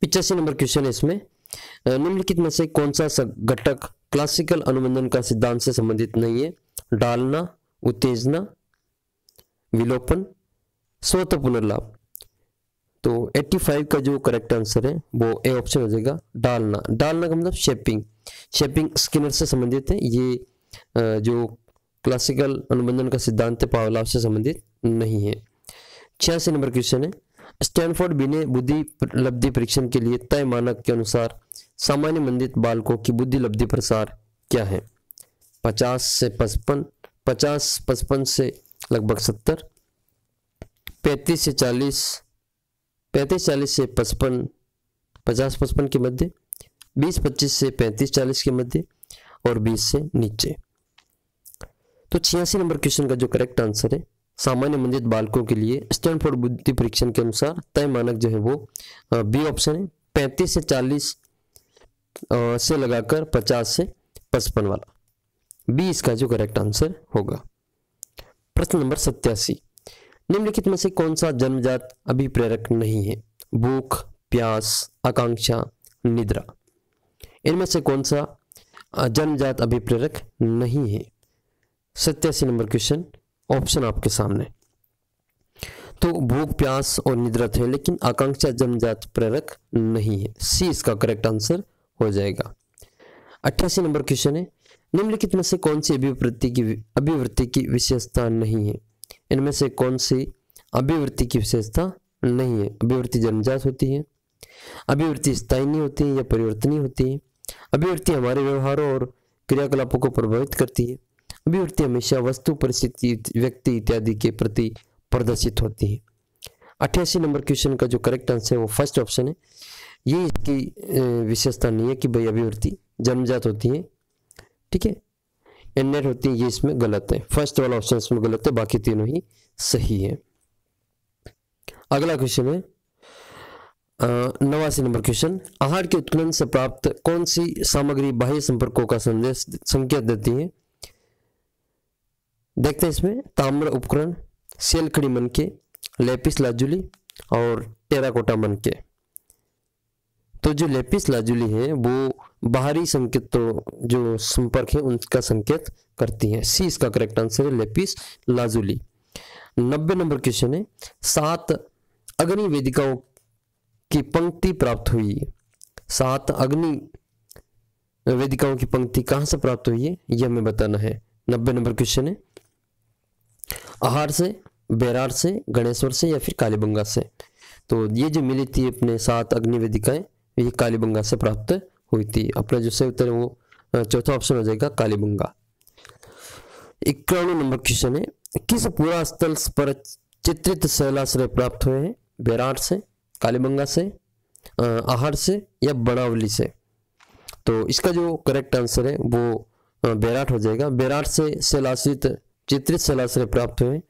पिचासी नंबर क्वेश्चन है इसमें निम्नलिखित में से कौन सा घटक क्लासिकल अनुबंधन का सिद्धांत से संबंधित नहीं है डालना उत्तेजना विलोपन स्वत पुनर्लाभ तो 85 का जो करेक्ट आंसर है वो ए ऑप्शन हो जाएगा डालना डालना का मतलब शेपिंग शेपिंग स्किनर से संबंधित है ये जो क्लासिकल अनुबंधन का सिद्धांत पावलाव से संबंधित नहीं है छियासी नंबर क्वेश्चन है स्टैनफोर्ड बिने बुद्धि लब्धि परीक्षण के लिए तय मानक के अनुसार सामान्य मंदित बालकों की बुद्धि लब्धि प्रसार क्या है पचास से पचपन पचास पचपन से लगभग सत्तर पैंतीस से चालीस पैंतीस चालीस से पचपन पचास पचपन के मध्य बीस पच्चीस से पैंतीस चालीस के मध्य और बीस से नीचे तो छियासी नंबर क्वेश्चन का जो करेक्ट आंसर है सामान्य मंजित बालकों के लिए स्टैनफोर्ड बुद्धि परीक्षण के अनुसार तय मानक जो है वो बी ऑप्शन है पैंतीस से चालीस से लगाकर पचास से पचपन वाला बी इसका जो करेक्ट आंसर होगा प्रश्न नंबर सत्यासी निम्नलिखित में से कौन सा जन्मजात अभिप्रेरक नहीं है भूख प्यास आकांक्षा निद्रा इनमें से कौन सा जन्मजात अभिप्रेरक नहीं है सत्यासी नंबर क्वेश्चन ऑप्शन आपके सामने तो भूख प्यास और निद्रा थे लेकिन आकांक्षा जन्मजात प्रेरक नहीं है सी इसका करेक्ट आंसर हो जाएगा अट्ठासी नंबर क्वेश्चन है निम्नलिखित में से कौन सी अभिवृत्ति की अभिवृत्ति की विशेषता नहीं है इनमें से कौन सी अभिवृत्ति की विशेषता नहीं है अभिवृत्ति जन्मजात होती है अभिवृत्ति स्थायी नहीं होती है या परिवर्तनीय होती है अभिवृत्ति हमारे व्यवहारों और क्रियाकलापों को प्रभावित करती है अभिवृत्ति हमेशा वस्तु परिस्थिति व्यक्ति इत्यादि के प्रति प्रदर्शित होती है अठासी नंबर क्वेश्चन का जो करेक्ट आंसर है वो फर्स्ट ऑप्शन है ये इसकी विशेषता नहीं है कि भाई अभिवृत्ति जन्मजात होती है ठीक है एन नेट होती है ये इसमें गलत है फर्स्ट वाला ऑप्शन इसमें गलत है बाकी तीनों ही सही है अगला क्वेश्चन है नवासी नंबर क्वेश्चन आहार के उत्खनन से प्राप्त कौन सी सामग्री बाह्य संपर्कों का संदेश संकेत देती है देखते हैं इसमें ताम्र उपकरण सेलखड़ी मन के लेपिस लाजुली और टेराकोटा मन के तो जो लेपिस लाजुली है वो बाहरी संकेतों जो संपर्क है उनका संकेत करती है सी इसका करेक्ट आंसर है लेपिस लाजुली नब्बे नंबर क्वेश्चन है सात अग्नि वेदिकाओं की पंक्ति प्राप्त हुई सात अग्नि वेदिकाओं की पंक्ति कहां से प्राप्त हुई है यह हमें बताना है नब्बे नंबर क्वेश्चन है आहार से बैरार से गणेश्वर से या फिर कालीबंगा से तो ये जो मिली थी अपने सात अग्निवेदिकाएं ये कालीबंगा से प्राप्त हुई थी अपना जो सही उत्तर है वो चौथा ऑप्शन हो जाएगा कालीबंगा इक्यानवे नंबर क्वेश्चन है किस पूरा स्थल पर चित्रित शैलाश्रय प्राप्त हुए हैं बेरार से कालीबंगा से आहार से या बड़ावली से तो इसका जो करेक्ट आंसर है वो बेराट हो जाएगा बेराट से शैलाश्रित चित्रित शैलाश्रय प्राप्त हुए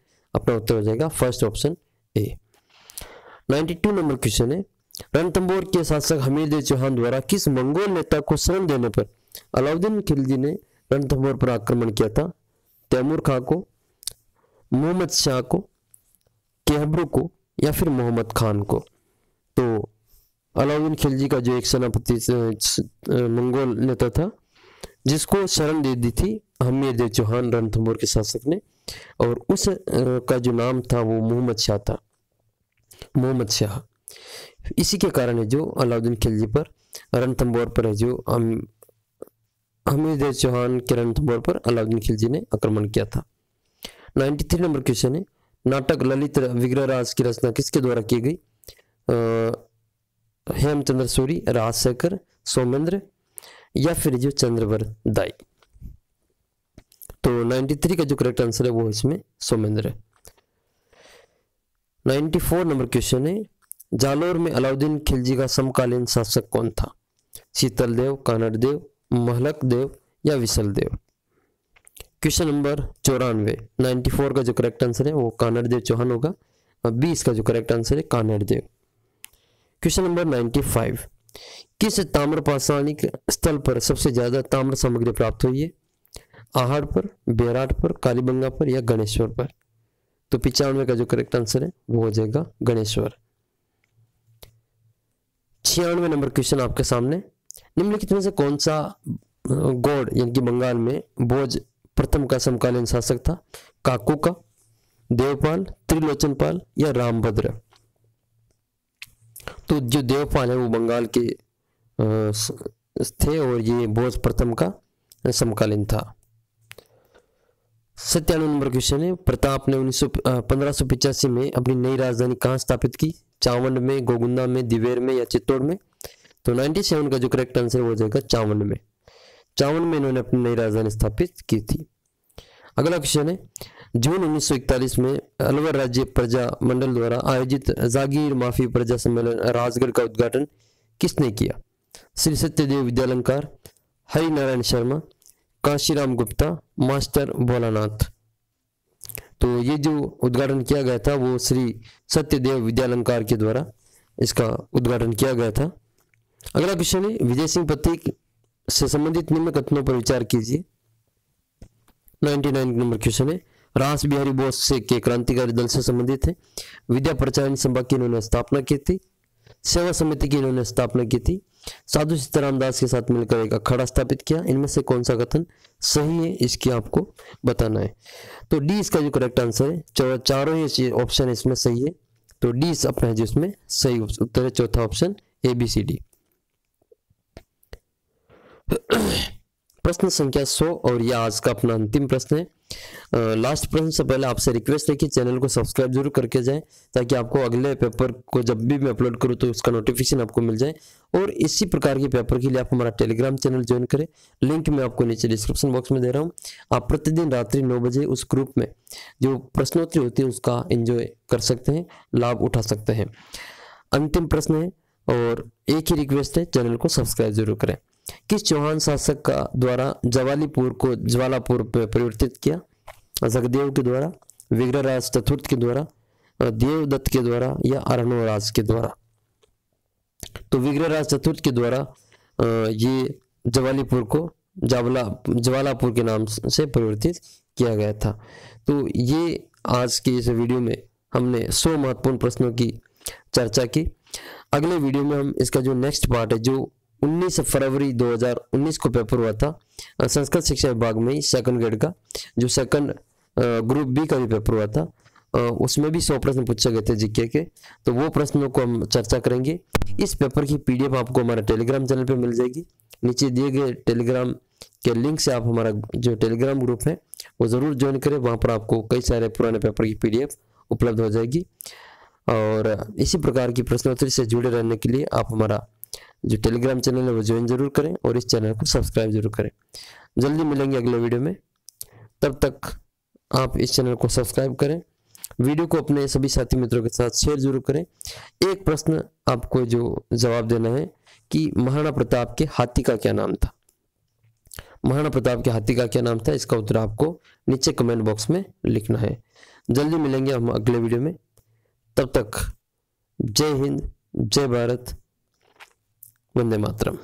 अपना उत्तर हो जाएगा first option A ninety number question है रणतंबोर के शासक हमीद चौहान द्वारा किस मंगोल नेता को शरण देने पर अलाउद्दीन खिलजी ने रणतंबोर पर आक्रमण किया था तैमूर खां को मोहम्मद शाह को केहबरू को या फिर मोहम्मद खान को तो अलाउद्दीन खिलजी का जो एक सेनापति मंगोल नेता था जिसको शरण दे दी थी हमीर चौहान रणथंबोर के शासक ने और उस का जो नाम था वो मोहम्मद शाह था मोहम्मद शाह इसी के कारण है जो अलाउद्दीन खिलजी पर रणथम्बोर पर है जो हम हमीद चौहान के रणथम्बोर पर अलाउद्दीन खिलजी ने आक्रमण किया था नाइन्टी थ्री नंबर क्वेश्चन है नाटक ललित विग्रहराज की रचना किसके द्वारा की गई हेमचंद्र सूरी राजशेखर सोमेंद्र या फिर जो चंद्रवर दाई तो 93 का जो करेक्ट आंसर है वो इसमें सोमेंद्र है 94 नंबर क्वेश्चन है जालोर में अलाउद्दीन खिलजी का समकालीन शासक कौन था शीतल देव कानड़ देव महलक देव या विशल देव क्वेश्चन नंबर चौरानवे नाइन्टी फोर का जो करेक्ट आंसर है वो कानड़ देव चौहान होगा और बीस का जो करेक्ट आंसर है Kanhad Dev question number ninety five किस ताम्र पाषाणिक स्थल पर सबसे ज्यादा ताम्र सामग्री प्राप्त हुई है आहड़ पर बेराट पर कालीबंगा पर या गणेश्वर पर तो पिचानवे का जो करेक्ट आंसर है वो हो जाएगा गणेश्वर छियानवे नंबर क्वेश्चन आपके सामने निम्नलिखित में से कौन सा गौड़ यानी कि बंगाल में बोझ प्रथम का समकालीन शासक था काकू का देवपाल त्रिलोचनपाल या रामभद्र तो जो देवपाल है वो बंगाल के थे और ये बोझ प्रथम का समकालीन था सत्यानवे नंबर क्वेश्चन है प्रताप ने उन्नीस सौ में अपनी नई राजधानी कहाँ स्थापित की चावंड में गोगुंदा में दिवेर में या चित्तौड़ में तो 97 का जो करेक्ट आंसर हो जाएगा चावंड में चावंड में इन्होंने अपनी नई राजधानी स्थापित की थी अगला क्वेश्चन है जून 1941 में अलवर राज्य प्रजा मंडल द्वारा आयोजित जागीर माफी प्रजा सम्मेलन राजगढ़ का उद्घाटन किसने किया श्री सत्यदेव विद्यालंकार हरिनारायण शर्मा काशीराम गुप्ता मास्टर भोलानाथ तो ये जो उद्घाटन किया गया था वो श्री सत्यदेव विद्यालंकार के द्वारा इसका उद्घाटन किया गया था अगला क्वेश्चन है विजय सिंह प्रतीक से संबंधित निम्न कथनों पर विचार कीजिए 99 नंबर क्वेश्चन है रास बिहारी बोस से के क्रांतिकारी दल से संबंधित है विद्या प्रचार सभा की इन्होंने स्थापना की थी सेवा समिति की इन्होंने स्थापना की थी साधु सीताराम दास के साथ मिलकर एक अखाड़ा स्थापित किया इनमें से कौन सा कथन सही है इसकी आपको बताना है तो डी इसका जो करेक्ट आंसर है चारों ही ऑप्शन इसमें सही है तो डी अपना है जो इसमें सही उत्तर है चौथा option A B C D प्रश्न संख्या 100 और यह आज का अपना अंतिम प्रश्न है लास्ट प्रश्न से पहले आपसे रिक्वेस्ट है कि चैनल को सब्सक्राइब जरूर करके जाएं ताकि आपको अगले पेपर को जब भी मैं अपलोड करूं तो उसका नोटिफिकेशन आपको मिल जाए और इसी प्रकार के पेपर के लिए आप हमारा टेलीग्राम चैनल ज्वाइन करें लिंक मैं आपको नीचे डिस्क्रिप्शन बॉक्स में दे रहा हूँ आप प्रतिदिन रात्रि नौ बजे उस ग्रुप में जो प्रश्नोत्तरी होती है उसका एंजॉय कर सकते हैं लाभ उठा सकते हैं अंतिम प्रश्न है और एक ही रिक्वेस्ट है चैनल को सब्सक्राइब जरूर करें किस चौहान शासक का द्वारा जवालीपुर को ज्वालापुर पर परिवर्तित किया जगदेव के द्वारा विग्रहराज चतुर्थ के द्वारा देवदत्त के द्वारा या अरणोराज के द्वारा तो विग्रहराज चतुर्थ के द्वारा ये जवालीपुर को जावला ज्वालापुर के नाम से परिवर्तित किया गया था तो ये आज के इस वीडियो में हमने सौ महत्वपूर्ण प्रश्नों की चर्चा की अगले वीडियो में हम इसका जो नेक्स्ट पार्ट है जो 19 फरवरी 2019 को पेपर हुआ था संस्कृत शिक्षा विभाग में सेकंड ग्रेड का जो सेकंड ग्रुप बी का भी पेपर हुआ था उसमें भी सौ प्रश्न पूछे गए थे जीके के तो वो प्रश्नों को हम चर्चा करेंगे इस पेपर की पीडीएफ आपको हमारे टेलीग्राम चैनल पे मिल जाएगी नीचे दिए गए टेलीग्राम के लिंक से आप हमारा जो टेलीग्राम ग्रुप है वो ज़रूर ज्वाइन करें वहाँ पर आपको कई सारे पुराने पेपर की पी उपलब्ध हो जाएगी और इसी प्रकार की प्रश्नोत्तरी से जुड़े रहने के लिए आप हमारा जो टेलीग्राम चैनल है वो ज्वाइन जरूर करें और इस चैनल को सब्सक्राइब जरूर करें जल्दी मिलेंगे अगले वीडियो में तब तक आप इस चैनल को सब्सक्राइब करें वीडियो को अपने सभी साथी मित्रों के साथ शेयर जरूर करें एक प्रश्न आपको जो जवाब देना है कि महाराणा प्रताप के हाथी का क्या नाम था महाराणा प्रताप के हाथी का क्या नाम था इसका उत्तर आपको नीचे कमेंट बॉक्स में लिखना है जल्दी मिलेंगे हम अगले वीडियो में तब तक जय हिंद जय भारत വന്ദേ മാത്രം